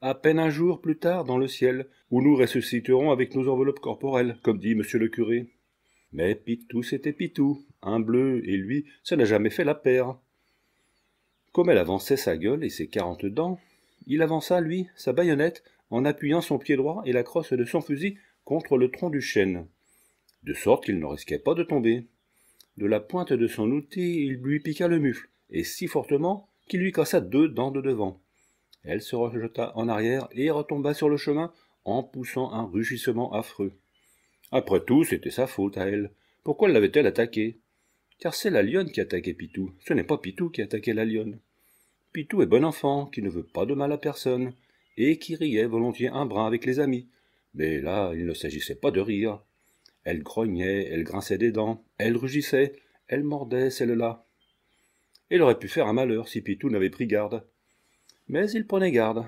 à peine un jour plus tard dans le ciel, où nous ressusciterons avec nos enveloppes corporelles, comme dit monsieur le curé. Mais Pitou, c'était Pitou, un bleu, et lui, ça n'a jamais fait la paire. Comme elle avançait sa gueule et ses quarante dents, il avança, lui, sa baïonnette, en appuyant son pied droit et la crosse de son fusil contre le tronc du chêne, de sorte qu'il ne risquait pas de tomber. De la pointe de son outil, il lui piqua le mufle, et si fortement qu'il lui cassa deux dents de devant. Elle se rejeta en arrière et retomba sur le chemin en poussant un rugissement affreux. Après tout, c'était sa faute à elle. Pourquoi l'avait-elle attaquée Car c'est la lionne qui attaquait Pitou. Ce n'est pas Pitou qui attaquait la lionne. Pitou est bon enfant, qui ne veut pas de mal à personne, et qui riait volontiers un brin avec les amis. Mais là, il ne s'agissait pas de rire. Elle grognait, elle grinçait des dents, elle rugissait, elle mordait celle-là. Elle aurait pu faire un malheur si Pitou n'avait pris garde. Mais il prenait garde.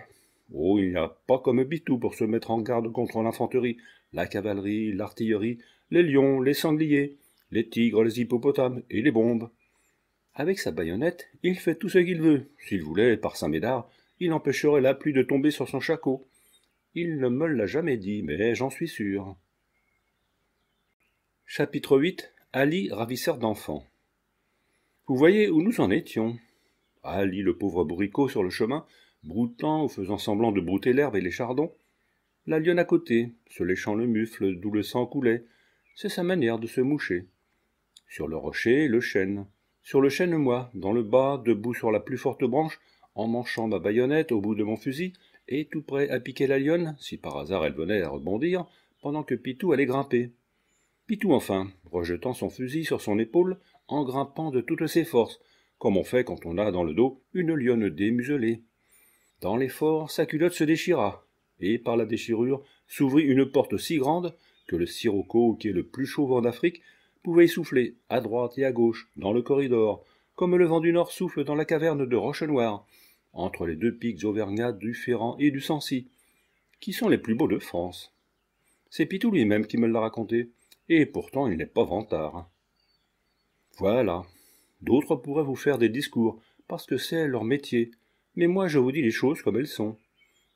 Oh, il n'y a pas comme Bitou pour se mettre en garde contre l'infanterie, la cavalerie, l'artillerie, les lions, les sangliers, les tigres, les hippopotames et les bombes. Avec sa baïonnette, il fait tout ce qu'il veut. S'il voulait, par Saint-Médard, il empêcherait la pluie de tomber sur son shako Il ne me l'a jamais dit, mais j'en suis sûr. Chapitre 8 Ali, ravisseur d'enfants. Vous voyez où nous en étions lit le pauvre bourricot sur le chemin, broutant ou faisant semblant de brouter l'herbe et les chardons. La lionne à côté, se léchant le mufle d'où le sang coulait, c'est sa manière de se moucher. Sur le rocher, le chêne. Sur le chêne, moi, dans le bas, debout sur la plus forte branche, en manchant ma baïonnette au bout de mon fusil, et tout prêt à piquer la lionne, si par hasard elle venait à rebondir, pendant que Pitou allait grimper. Pitou enfin, rejetant son fusil sur son épaule, en grimpant de toutes ses forces, comme on fait quand on a dans le dos une lionne démuselée. Dans l'effort, sa culotte se déchira, et par la déchirure s'ouvrit une porte si grande que le sirocco, qui est le plus chaud vent d'Afrique, pouvait souffler à droite et à gauche, dans le corridor, comme le vent du nord souffle dans la caverne de Roche-Noire, entre les deux pics auvergnats du Ferrand et du Sancy, qui sont les plus beaux de France. C'est Pitou lui-même qui me l'a raconté, et pourtant il n'est pas vantard. Voilà, D'autres pourraient vous faire des discours, parce que c'est leur métier. Mais moi, je vous dis les choses comme elles sont.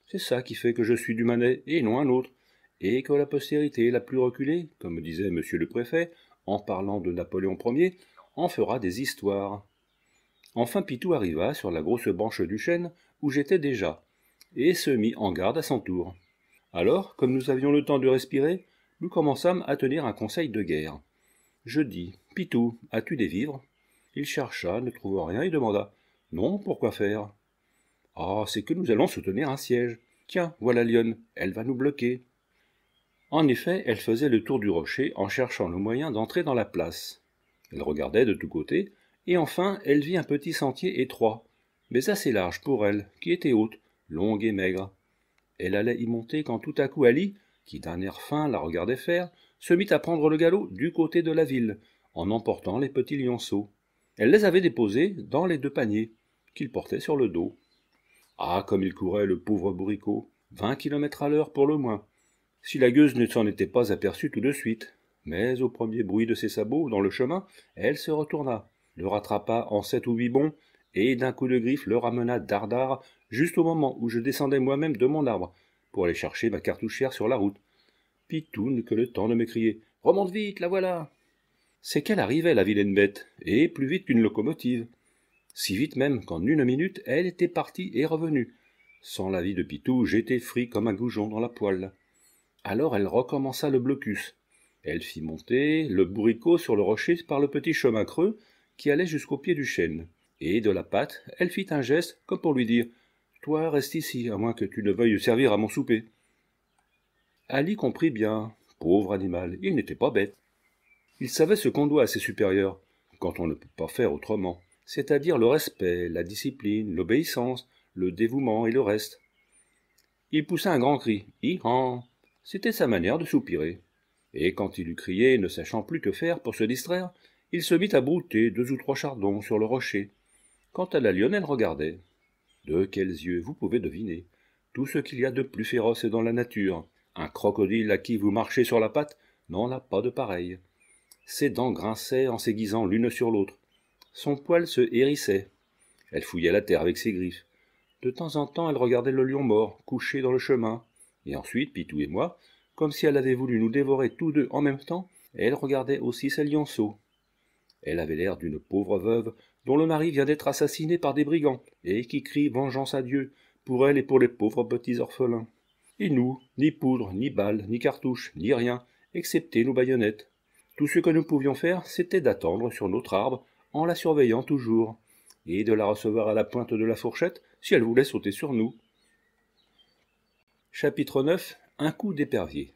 C'est ça qui fait que je suis du Manet et non un autre, et que la postérité la plus reculée, comme disait monsieur le préfet, en parlant de Napoléon Ier, en fera des histoires. Enfin, Pitou arriva sur la grosse branche du chêne où j'étais déjà, et se mit en garde à son tour. Alors, comme nous avions le temps de respirer, nous commençâmes à tenir un conseil de guerre. Je dis Pitou, as-tu des vivres il chercha, ne trouvant rien, et demanda Non, pourquoi faire Ah, c'est que nous allons soutenir un siège. Tiens, voilà Lionne, elle va nous bloquer. En effet, elle faisait le tour du rocher en cherchant le moyen d'entrer dans la place. Elle regardait de tous côtés, et enfin elle vit un petit sentier étroit, mais assez large pour elle, qui était haute, longue et maigre. Elle allait y monter quand tout à coup Ali, qui d'un air fin la regardait faire, se mit à prendre le galop du côté de la ville, en emportant les petits lionceaux. Elle les avait déposées dans les deux paniers qu'il portait sur le dos. Ah, comme il courait le pauvre bourricot Vingt kilomètres à l'heure pour le moins. Si la gueuse ne s'en était pas aperçue tout de suite, mais au premier bruit de ses sabots dans le chemin, elle se retourna, le rattrapa en sept ou huit bonds, et d'un coup de griffe le ramena dardard juste au moment où je descendais moi-même de mon arbre pour aller chercher ma cartouchière sur la route. Pitoune que le temps ne m'écriait « Remonte vite, la voilà c'est qu'elle arrivait, la vilaine bête, et plus vite qu'une locomotive. Si vite même qu'en une minute, elle était partie et revenue. Sans la vie de Pitou, j'étais frit comme un goujon dans la poêle. Alors elle recommença le blocus. Elle fit monter le bourricot sur le rocher par le petit chemin creux qui allait jusqu'au pied du chêne. Et de la patte, elle fit un geste comme pour lui dire Toi, reste ici, à moins que tu ne veuilles servir à mon souper. Ali comprit bien. Pauvre animal, il n'était pas bête. Il savait ce qu'on doit à ses supérieurs, quand on ne peut pas faire autrement, c'est-à-dire le respect, la discipline, l'obéissance, le dévouement et le reste. Il poussa un grand cri, hi C'était sa manière de soupirer. Et quand il eut crié, ne sachant plus que faire pour se distraire, il se mit à brouter deux ou trois chardons sur le rocher. Quant à la lionne, elle regardait. De quels yeux vous pouvez deviner Tout ce qu'il y a de plus féroce dans la nature. Un crocodile à qui vous marchez sur la patte n'en a pas de pareil. Ses dents grinçaient en s'aiguisant l'une sur l'autre. Son poil se hérissait. Elle fouillait la terre avec ses griffes. De temps en temps, elle regardait le lion mort, couché dans le chemin. Et ensuite, Pitou et moi, comme si elle avait voulu nous dévorer tous deux en même temps, elle regardait aussi ses lionceaux. Elle avait l'air d'une pauvre veuve dont le mari vient d'être assassiné par des brigands et qui crie vengeance à Dieu pour elle et pour les pauvres petits orphelins. Et nous, ni poudre, ni balles, ni cartouches, ni rien, excepté nos baïonnettes. Tout ce que nous pouvions faire, c'était d'attendre sur notre arbre, en la surveillant toujours, et de la recevoir à la pointe de la fourchette si elle voulait sauter sur nous. Chapitre 9 Un coup d'épervier.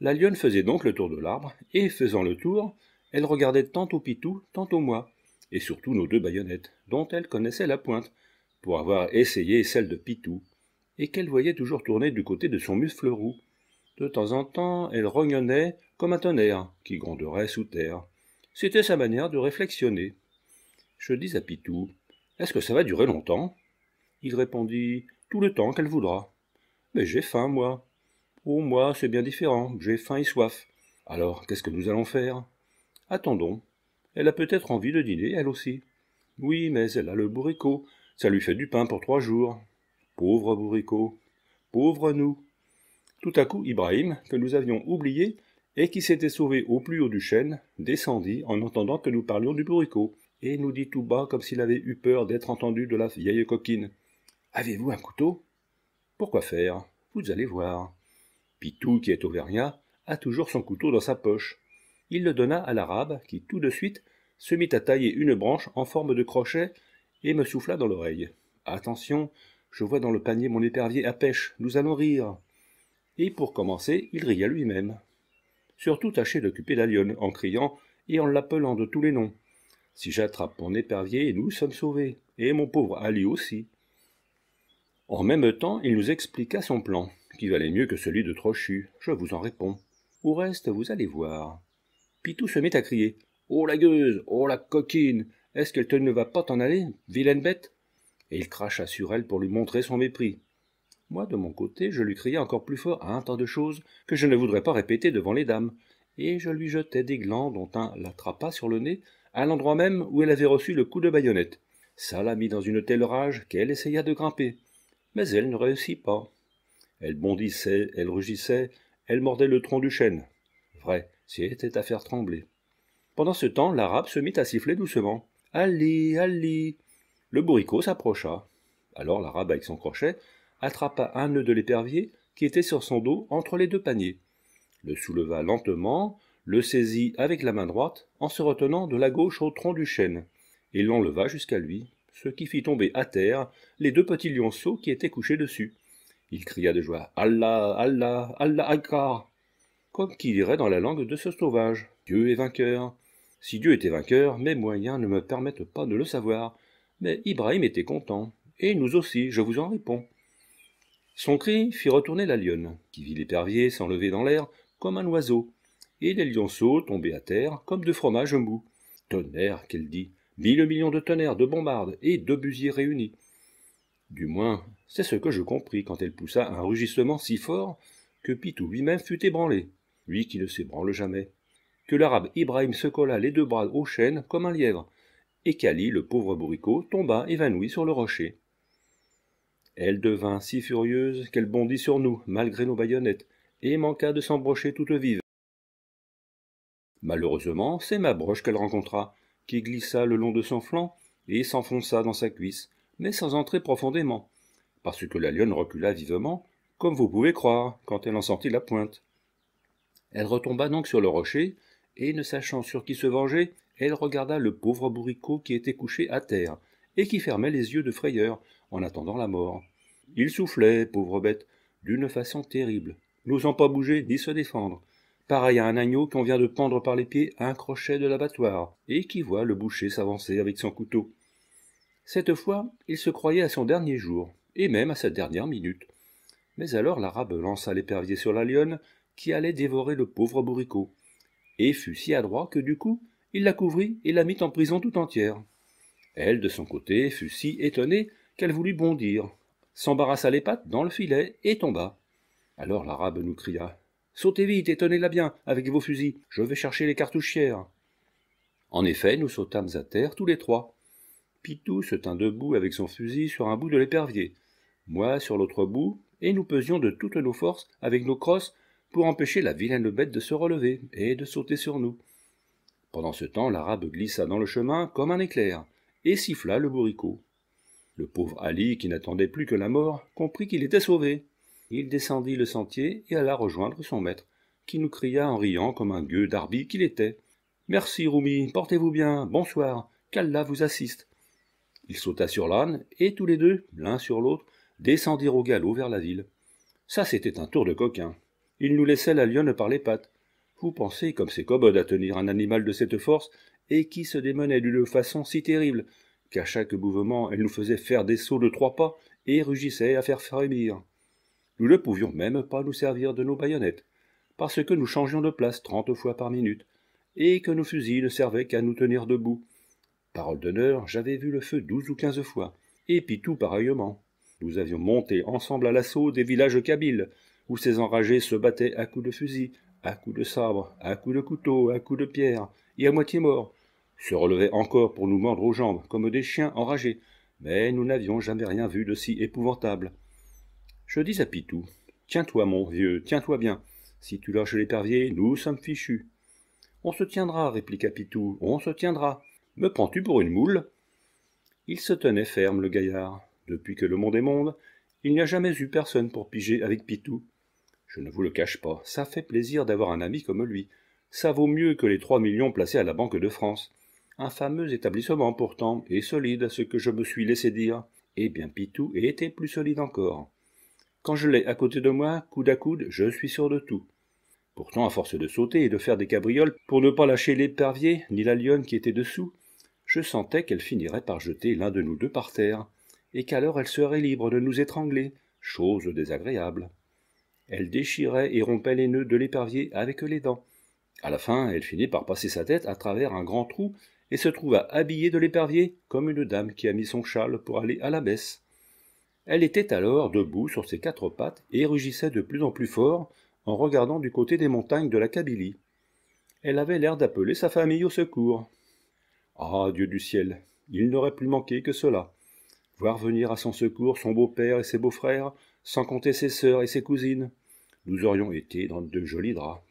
La lionne faisait donc le tour de l'arbre, et faisant le tour, elle regardait tantôt Pitou, tantôt moi, et surtout nos deux baïonnettes, dont elle connaissait la pointe, pour avoir essayé celle de Pitou, et qu'elle voyait toujours tourner du côté de son mufle roux, de temps en temps, elle rognonnait comme un tonnerre qui gronderait sous terre. C'était sa manière de réflexionner. Je dis à Pitou Est-ce que ça va durer longtemps Il répondit Tout le temps qu'elle voudra. Mais j'ai faim, moi. Pour oh, moi, c'est bien différent. J'ai faim et soif. Alors, qu'est-ce que nous allons faire Attendons. Elle a peut-être envie de dîner, elle aussi. Oui, mais elle a le bourricot. Ça lui fait du pain pour trois jours. Pauvre bourricot. Pauvre nous. Tout à coup Ibrahim, que nous avions oublié, et qui s'était sauvé au plus haut du chêne, descendit en entendant que nous parlions du bourricot, et nous dit tout bas comme s'il avait eu peur d'être entendu de la vieille coquine. Avez-vous un couteau Pourquoi faire Vous allez voir. Pitou, qui est auvergnat, a toujours son couteau dans sa poche. Il le donna à l'arabe, qui tout de suite se mit à tailler une branche en forme de crochet et me souffla dans l'oreille. Attention, je vois dans le panier mon épervier à pêche, nous allons rire et pour commencer, il ria lui-même. Surtout tâchez d'occuper la lionne en criant et en l'appelant de tous les noms. Si j'attrape mon épervier, nous sommes sauvés, et mon pauvre Ali aussi. En même temps, il nous expliqua son plan, qui valait mieux que celui de Trochu, je vous en réponds. Au reste, vous allez voir. Pitou se mit à crier. Oh la gueuse, oh la coquine, est-ce qu'elle ne va pas t'en aller, vilaine bête Et il cracha sur elle pour lui montrer son mépris. Moi, de mon côté, je lui criai encore plus fort à un tas de choses que je ne voudrais pas répéter devant les dames, et je lui jetai des glands dont un l'attrapa sur le nez, à l'endroit même où elle avait reçu le coup de baïonnette. Ça la mit dans une telle rage qu'elle essaya de grimper, mais elle ne réussit pas. Elle bondissait, elle rugissait, elle mordait le tronc du chêne. Vrai, c'était à faire trembler. Pendant ce temps, l'arabe se mit à siffler doucement. Ali, allez. Le bourricot s'approcha. Alors l'arabe, avec son crochet, attrapa un nœud de l'épervier qui était sur son dos entre les deux paniers, le souleva lentement, le saisit avec la main droite en se retenant de la gauche au tronc du chêne, et l'enleva jusqu'à lui, ce qui fit tomber à terre les deux petits lionceaux qui étaient couchés dessus. Il cria de joie Allah, Allah, Allah Akbar comme qui dirait dans la langue de ce sauvage Dieu est vainqueur. Si Dieu était vainqueur, mes moyens ne me permettent pas de le savoir. Mais Ibrahim était content, et nous aussi, je vous en réponds. Son cri fit retourner la lionne, qui vit l'épervier s'enlever dans l'air comme un oiseau, et les lionceaux tomber à terre comme de fromage mou. Tonnerre, qu'elle dit, mille millions de tonnerres, de bombardes et de busiers réunis. Du moins, c'est ce que je compris quand elle poussa un rugissement si fort que Pitou lui-même fut ébranlé, lui qui ne s'ébranle jamais. Que l'arabe Ibrahim se colla les deux bras aux chêne comme un lièvre, et qu'Ali, le pauvre bourricot, tomba évanoui sur le rocher. Elle devint si furieuse qu'elle bondit sur nous, malgré nos baïonnettes, et manqua de s'embrocher toute vive. Malheureusement, c'est ma broche qu'elle rencontra, qui glissa le long de son flanc et s'enfonça dans sa cuisse, mais sans entrer profondément, parce que la lionne recula vivement, comme vous pouvez croire, quand elle en sentit la pointe. Elle retomba donc sur le rocher, et ne sachant sur qui se venger, elle regarda le pauvre bourricot qui était couché à terre, et qui fermait les yeux de frayeur, en attendant la mort. Il soufflait, pauvre bête, d'une façon terrible, n'osant pas bouger ni se défendre, pareil à un agneau qu'on vient de pendre par les pieds à un crochet de l'abattoir, et qui voit le boucher s'avancer avec son couteau. Cette fois, il se croyait à son dernier jour, et même à sa dernière minute. Mais alors l'arabe lança l'épervier sur la lionne, qui allait dévorer le pauvre bourricot, et fut si adroit que du coup, il la couvrit et la mit en prison tout entière. Elle, de son côté, fut si étonnée qu'elle voulut bondir, s'embarrassa les pattes dans le filet et tomba. Alors l'arabe nous cria Sautez vite et tenez-la bien avec vos fusils, je vais chercher les cartouchières. En effet, nous sautâmes à terre tous les trois. Pitou se tint debout avec son fusil sur un bout de l'épervier, moi sur l'autre bout, et nous pesions de toutes nos forces avec nos crosses pour empêcher la vilaine bête de se relever et de sauter sur nous. Pendant ce temps, l'arabe glissa dans le chemin comme un éclair et siffla le bourricot. Le pauvre Ali, qui n'attendait plus que la mort, comprit qu'il était sauvé. Il descendit le sentier et alla rejoindre son maître, qui nous cria en riant comme un gueux d'arbi qu'il était. Merci, Roumi, portez-vous bien, bonsoir, qu'Allah vous assiste. Il sauta sur l'âne, et tous les deux, l'un sur l'autre, descendirent au galop vers la ville. Ça, c'était un tour de coquin. Il nous laissait la lionne par les pattes. Vous pensez comme c'est commode à tenir un animal de cette force, et qui se démenait d'une façon si terrible, qu'à chaque mouvement elle nous faisait faire des sauts de trois pas et rugissait à faire frémir. Nous ne pouvions même pas nous servir de nos baïonnettes, parce que nous changions de place trente fois par minute, et que nos fusils ne servaient qu'à nous tenir debout. Parole d'honneur, j'avais vu le feu douze ou quinze fois, et puis tout pareillement. Nous avions monté ensemble à l'assaut des villages kabyles, où ces enragés se battaient à coups de fusil, à coups de sabre, à coups de couteau, à coups de pierre, et à moitié morts, se relevaient encore pour nous mordre aux jambes, comme des chiens enragés, mais nous n'avions jamais rien vu de si épouvantable. Je dis à Pitou, Tiens-toi, mon vieux, tiens-toi bien. Si tu lâches l'épervier, nous sommes fichus. On se tiendra, répliqua Pitou, on se tiendra. Me prends-tu pour une moule Il se tenait ferme, le gaillard. Depuis que le monde est monde, il n'y a jamais eu personne pour piger avec Pitou. Je ne vous le cache pas, ça fait plaisir d'avoir un ami comme lui. Ça vaut mieux que les trois millions placés à la Banque de France un fameux établissement pourtant, et solide à ce que je me suis laissé dire. Eh bien, Pitou était plus solide encore. Quand je l'ai à côté de moi, coude à coude, je suis sûr de tout. Pourtant, à force de sauter et de faire des cabrioles pour ne pas lâcher l'épervier ni la lionne qui était dessous, je sentais qu'elle finirait par jeter l'un de nous deux par terre, et qu'alors elle serait libre de nous étrangler, chose désagréable. Elle déchirait et rompait les nœuds de l'épervier avec les dents. À la fin, elle finit par passer sa tête à travers un grand trou et se trouva habillée de l'épervier comme une dame qui a mis son châle pour aller à la baisse. Elle était alors debout sur ses quatre pattes et rugissait de plus en plus fort en regardant du côté des montagnes de la Kabylie. Elle avait l'air d'appeler sa famille au secours. Ah, Dieu du ciel, il n'aurait plus manqué que cela. Voir venir à son secours son beau-père et ses beaux-frères, sans compter ses sœurs et ses cousines. Nous aurions été dans de jolis draps.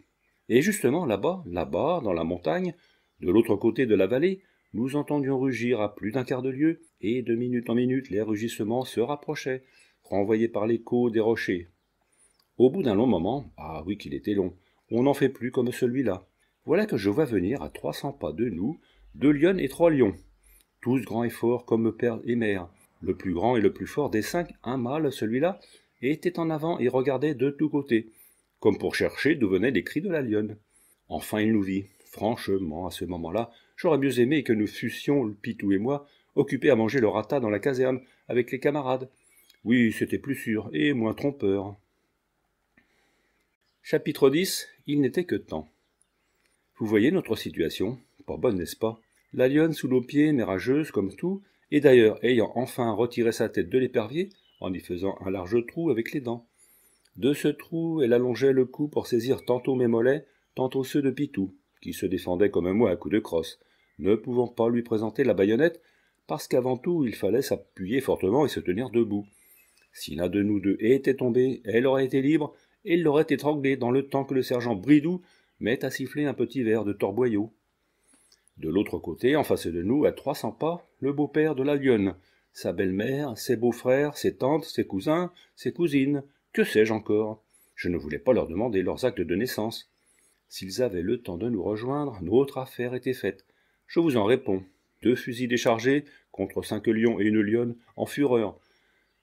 Et justement, là-bas, là-bas, dans la montagne, de l'autre côté de la vallée, nous entendions rugir à plus d'un quart de lieue, et de minute en minute les rugissements se rapprochaient, renvoyés par l'écho des rochers. Au bout d'un long moment, ah oui qu'il était long, on n'en fait plus comme celui-là. Voilà que je vois venir à trois cents pas de nous deux lionnes et trois lions, tous grands et forts comme père et mère. Le plus grand et le plus fort des cinq, un mâle celui-là, était en avant et regardait de tous côtés, comme pour chercher d'où venaient les cris de la lionne. Enfin il nous vit. Franchement, à ce moment-là, j'aurais mieux aimé que nous fussions, Pitou et moi, occupés à manger le rata dans la caserne, avec les camarades. Oui, c'était plus sûr et moins trompeur. Chapitre 10 Il n'était que temps. Vous voyez notre situation Pas bonne, n'est-ce pas La lionne sous nos pieds, mais comme tout, et d'ailleurs ayant enfin retiré sa tête de l'épervier, en y faisant un large trou avec les dents. De ce trou, elle allongeait le cou pour saisir tantôt mes mollets, tantôt ceux de Pitou qui se défendait comme un moi à coups de crosse, ne pouvant pas lui présenter la baïonnette, parce qu'avant tout il fallait s'appuyer fortement et se tenir debout. Si l'un de nous deux était tombé, elle aurait été libre, et l'aurait étranglé dans le temps que le sergent Bridou met à siffler un petit verre de torboyau. De l'autre côté, en face de nous, à trois cents pas, le beau-père de la lionne, sa belle-mère, ses beaux-frères, ses tantes, ses cousins, ses cousines, que sais-je encore Je ne voulais pas leur demander leurs actes de naissance. S'ils avaient le temps de nous rejoindre, notre affaire était faite. Je vous en réponds. Deux fusils déchargés, contre cinq lions et une lionne, en fureur.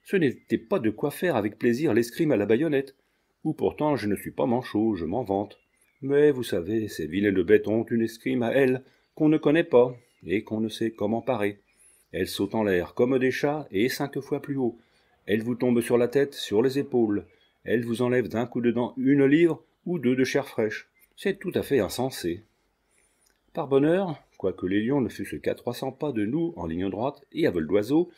Ce n'était pas de quoi faire avec plaisir l'escrime à la baïonnette. Ou pourtant je ne suis pas manchot, je m'en vante. Mais vous savez, ces vilaines bêtes ont une escrime à elles, qu'on ne connaît pas, et qu'on ne sait comment parer. Elles sautent en l'air comme des chats, et cinq fois plus haut. Elles vous tombent sur la tête, sur les épaules. Elles vous enlèvent d'un coup de dent une livre ou deux de chair fraîche. C'est tout à fait insensé. Par bonheur, quoique les lions ne fussent qu'à 300 pas de nous en ligne droite et à vol d'oiseau,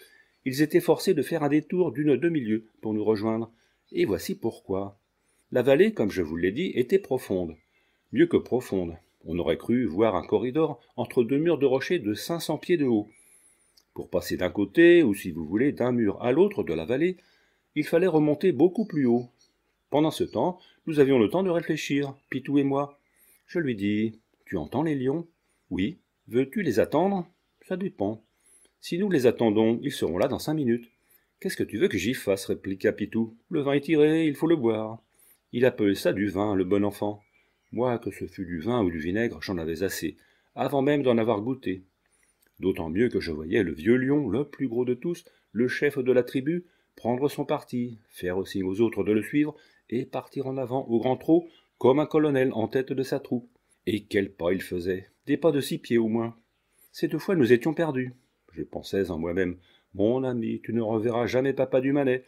ils étaient forcés de faire un détour d'une demi-lieue pour nous rejoindre, et voici pourquoi. La vallée, comme je vous l'ai dit, était profonde. Mieux que profonde. On aurait cru voir un corridor entre deux murs de rochers de 500 pieds de haut. Pour passer d'un côté, ou si vous voulez, d'un mur à l'autre de la vallée, il fallait remonter beaucoup plus haut. Pendant ce temps, nous avions le temps de réfléchir, Pitou et moi. Je lui dis Tu entends les lions Oui. Veux-tu les attendre Ça dépend. Si nous les attendons, ils seront là dans cinq minutes. Qu'est-ce que tu veux que j'y fasse répliqua Pitou. Le vin est tiré, il faut le boire. Il appelait ça du vin, le bon enfant. Moi, que ce fût du vin ou du vinaigre, j'en avais assez, avant même d'en avoir goûté. D'autant mieux que je voyais le vieux lion, le plus gros de tous, le chef de la tribu, prendre son parti, faire aussi aux autres de le suivre, et partir en avant au grand trot comme un colonel en tête de sa troupe. Et quels pas il faisait Des pas de six pieds au moins. Cette fois nous étions perdus. Je pensais en moi-même Mon ami, tu ne reverras jamais papa du Manet.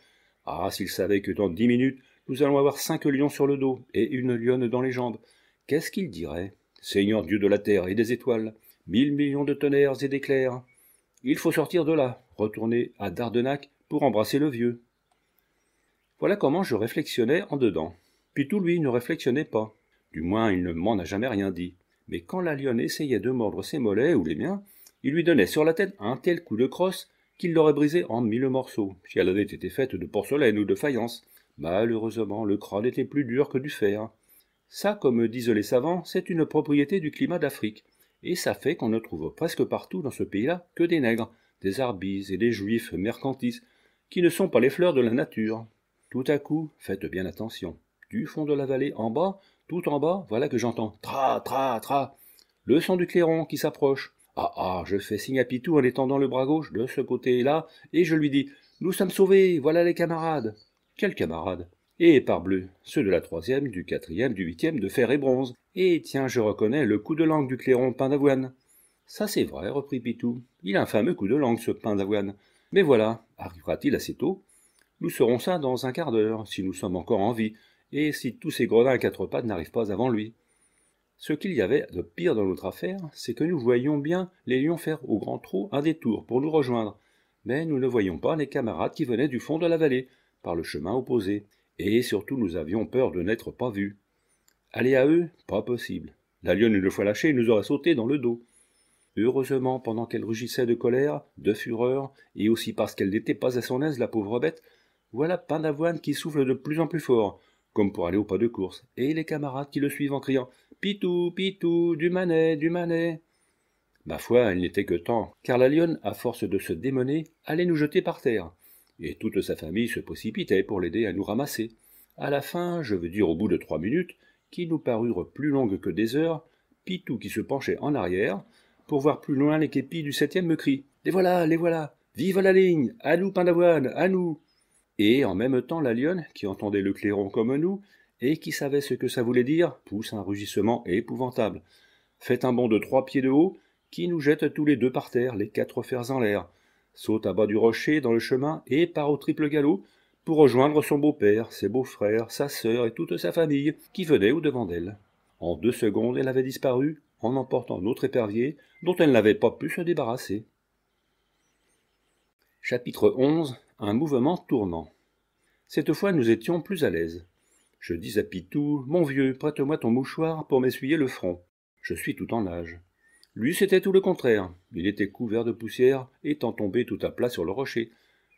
Ah, s'il savait que dans dix minutes nous allons avoir cinq lions sur le dos et une lionne dans les jambes, qu'est-ce qu'il dirait Seigneur Dieu de la terre et des étoiles, mille millions de tonnerres et d'éclairs. Il faut sortir de là, retourner à Dardenac pour embrasser le vieux. Voilà comment je réflexionnais en dedans. Puis tout lui, ne réflexionnait pas. Du moins, il ne m'en a jamais rien dit. Mais quand la lionne essayait de mordre ses mollets ou les miens, il lui donnait sur la tête un tel coup de crosse qu'il l'aurait brisée en mille morceaux, si elle avait été faite de porcelaine ou de faïence. Malheureusement, le crâne était plus dur que du fer. Ça, comme disent les savants, c'est une propriété du climat d'Afrique. Et ça fait qu'on ne trouve presque partout dans ce pays-là que des nègres, des arbises et des juifs mercantis, qui ne sont pas les fleurs de la nature tout à coup, faites bien attention. Du fond de la vallée, en bas, tout en bas, voilà que j'entends tra, tra, tra. Le son du clairon qui s'approche. Ah ah, je fais signe à Pitou en étendant le bras gauche de ce côté-là, et je lui dis Nous sommes sauvés, voilà les camarades. Quels camarades Et parbleu, ceux de la troisième, du quatrième, du huitième, de fer et bronze. Et tiens, je reconnais le coup de langue du clairon pain d'avoine. Ça c'est vrai, reprit Pitou. Il a un fameux coup de langue, ce pain d'avoine. Mais voilà, arrivera-t-il assez tôt nous serons sains dans un quart d'heure, si nous sommes encore en vie, et si tous ces gredins à quatre pattes n'arrivent pas avant lui. Ce qu'il y avait de pire dans notre affaire, c'est que nous voyions bien les lions faire au grand trot un détour pour nous rejoindre, mais nous ne voyions pas les camarades qui venaient du fond de la vallée, par le chemin opposé, et surtout nous avions peur de n'être pas vus. Aller à eux, pas possible. La lionne, une fois lâchée, nous aurait sauté dans le dos. Heureusement, pendant qu'elle rugissait de colère, de fureur, et aussi parce qu'elle n'était pas à son aise, la pauvre bête, voilà Pain d'Avoine qui souffle de plus en plus fort, comme pour aller au pas de course, et les camarades qui le suivent en criant Pitou, Pitou, du manet, du manet. Ma foi, il n'était que temps, car la lionne, à force de se démoner, allait nous jeter par terre, et toute sa famille se précipitait pour l'aider à nous ramasser. À la fin, je veux dire au bout de trois minutes, qui nous parurent plus longues que des heures, Pitou qui se penchait en arrière, pour voir plus loin les képis du septième me crie Les voilà, les voilà Vive la ligne À nous, pain d'avoine, à nous et en même temps, la lionne, qui entendait le clairon comme nous, et qui savait ce que ça voulait dire, pousse un rugissement épouvantable. Fait un bond de trois pieds de haut, qui nous jette tous les deux par terre, les quatre fers en l'air, saute à bas du rocher dans le chemin et part au triple galop pour rejoindre son beau-père, ses beaux-frères, sa sœur et toute sa famille, qui venait au-devant d'elle. En deux secondes, elle avait disparu, en emportant notre épervier, dont elle n'avait pas pu se débarrasser. Chapitre 11 un mouvement tournant. Cette fois, nous étions plus à l'aise. Je dis à Pitou Mon vieux, prête-moi ton mouchoir pour m'essuyer le front. Je suis tout en âge. Lui, c'était tout le contraire. Il était couvert de poussière, étant tombé tout à plat sur le rocher,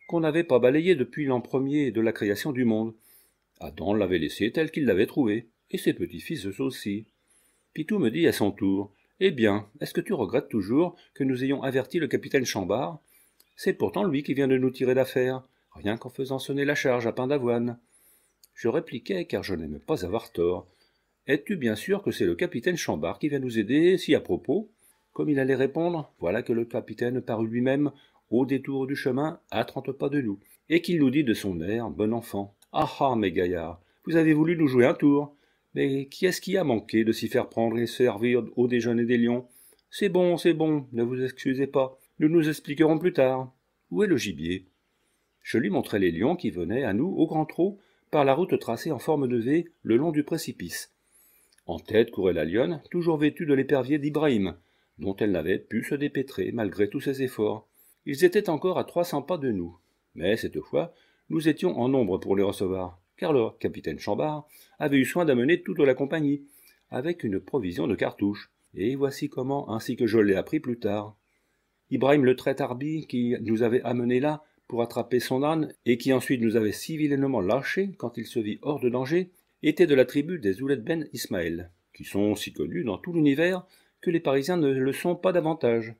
qu'on n'avait pas balayé depuis l'an premier de la création du monde. Adam l'avait laissé tel qu'il l'avait trouvé, et ses petits-fils aussi. Pitou me dit à son tour Eh bien, est-ce que tu regrettes toujours que nous ayons averti le capitaine Chambard c'est pourtant lui qui vient de nous tirer d'affaire, rien qu'en faisant sonner la charge à pain d'avoine. Je répliquai, car je n'aimais pas avoir tort. Es-tu bien sûr que c'est le capitaine Chambard qui vient nous aider, si à propos Comme il allait répondre, voilà que le capitaine parut lui-même, au détour du chemin, à trente pas de nous, et qu'il nous dit de son air, bon enfant Ah ah, mes gaillards, vous avez voulu nous jouer un tour. Mais qui est-ce qui a manqué de s'y faire prendre et servir au déjeuner des lions C'est bon, c'est bon, ne vous excusez pas. Nous nous expliquerons plus tard. Où est le gibier Je lui montrai les lions qui venaient à nous au grand trot par la route tracée en forme de V le long du précipice. En tête courait la lionne, toujours vêtue de l'épervier d'Ibrahim, dont elle n'avait pu se dépêtrer malgré tous ses efforts. Ils étaient encore à trois cents pas de nous, mais cette fois, nous étions en nombre pour les recevoir, car le capitaine Chambard avait eu soin d'amener toute la compagnie, avec une provision de cartouches. Et voici comment, ainsi que je l'ai appris plus tard. Ibrahim le Arbi, qui nous avait amenés là pour attraper son âne et qui ensuite nous avait si vilainement lâchés quand il se vit hors de danger, était de la tribu des Ouled Ben Ismaël, qui sont si connus dans tout l'univers que les Parisiens ne le sont pas davantage.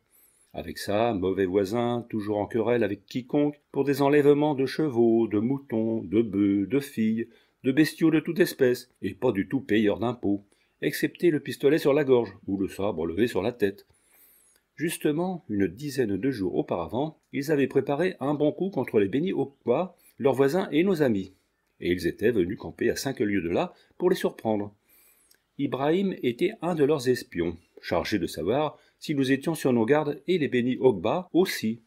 Avec ça, mauvais voisin, toujours en querelle avec quiconque, pour des enlèvements de chevaux, de moutons, de bœufs, de filles, de bestiaux de toute espèce, et pas du tout payeur d'impôts, excepté le pistolet sur la gorge, ou le sabre levé sur la tête, Justement, une dizaine de jours auparavant, ils avaient préparé un bon coup contre les bénis Ogba, leurs voisins et nos amis, et ils étaient venus camper à cinq lieues de là pour les surprendre. Ibrahim était un de leurs espions, chargé de savoir si nous étions sur nos gardes et les bénis Ogba aussi.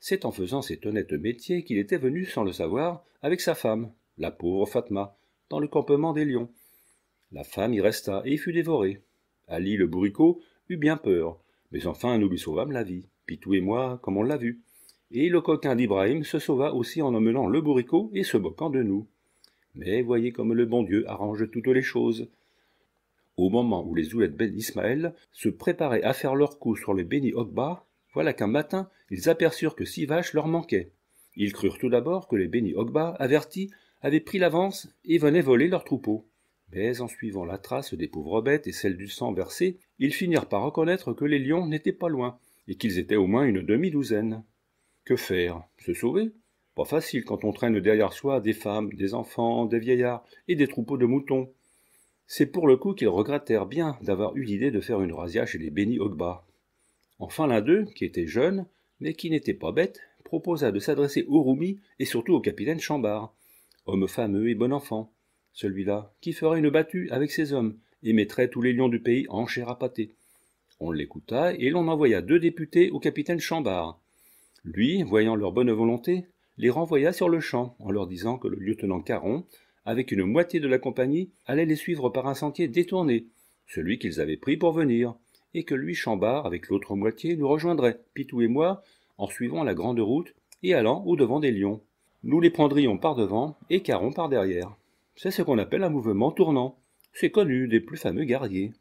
C'est en faisant cet honnête métier qu'il était venu, sans le savoir, avec sa femme, la pauvre Fatma, dans le campement des lions. La femme y resta et fut dévorée. Ali le bourricot eut bien peur, mais enfin, nous lui sauvâmes la vie, Pitou et moi, comme on l'a vu. Et le coquin d'Ibrahim se sauva aussi en emmenant le bourricot et se moquant de nous. Mais voyez comme le bon Dieu arrange toutes les choses. Au moment où les oulettes Ben Ismaël se préparaient à faire leur coup sur les Béni Ogba, voilà qu'un matin, ils aperçurent que six vaches leur manquaient. Ils crurent tout d'abord que les Béni Ogba, avertis, avaient pris l'avance et venaient voler leurs troupeaux mais en suivant la trace des pauvres bêtes et celle du sang versé, ils finirent par reconnaître que les lions n'étaient pas loin, et qu'ils étaient au moins une demi-douzaine. Que faire Se sauver Pas facile quand on traîne derrière soi des femmes, des enfants, des vieillards et des troupeaux de moutons. C'est pour le coup qu'ils regrettèrent bien d'avoir eu l'idée de faire une rasia chez les bénis Ogba. Enfin l'un d'eux, qui était jeune, mais qui n'était pas bête, proposa de s'adresser au Roumi et surtout au capitaine Chambard, homme fameux et bon enfant celui-là, qui ferait une battue avec ses hommes et mettrait tous les lions du pays en chair à pâté. On l'écouta et l'on envoya deux députés au capitaine Chambard. Lui, voyant leur bonne volonté, les renvoya sur le champ en leur disant que le lieutenant Caron, avec une moitié de la compagnie, allait les suivre par un sentier détourné, celui qu'ils avaient pris pour venir, et que lui Chambard, avec l'autre moitié, nous rejoindrait, Pitou et moi, en suivant la grande route et allant au devant des lions. Nous les prendrions par devant et Caron par derrière. C'est ce qu'on appelle un mouvement tournant. C'est connu des plus fameux guerriers.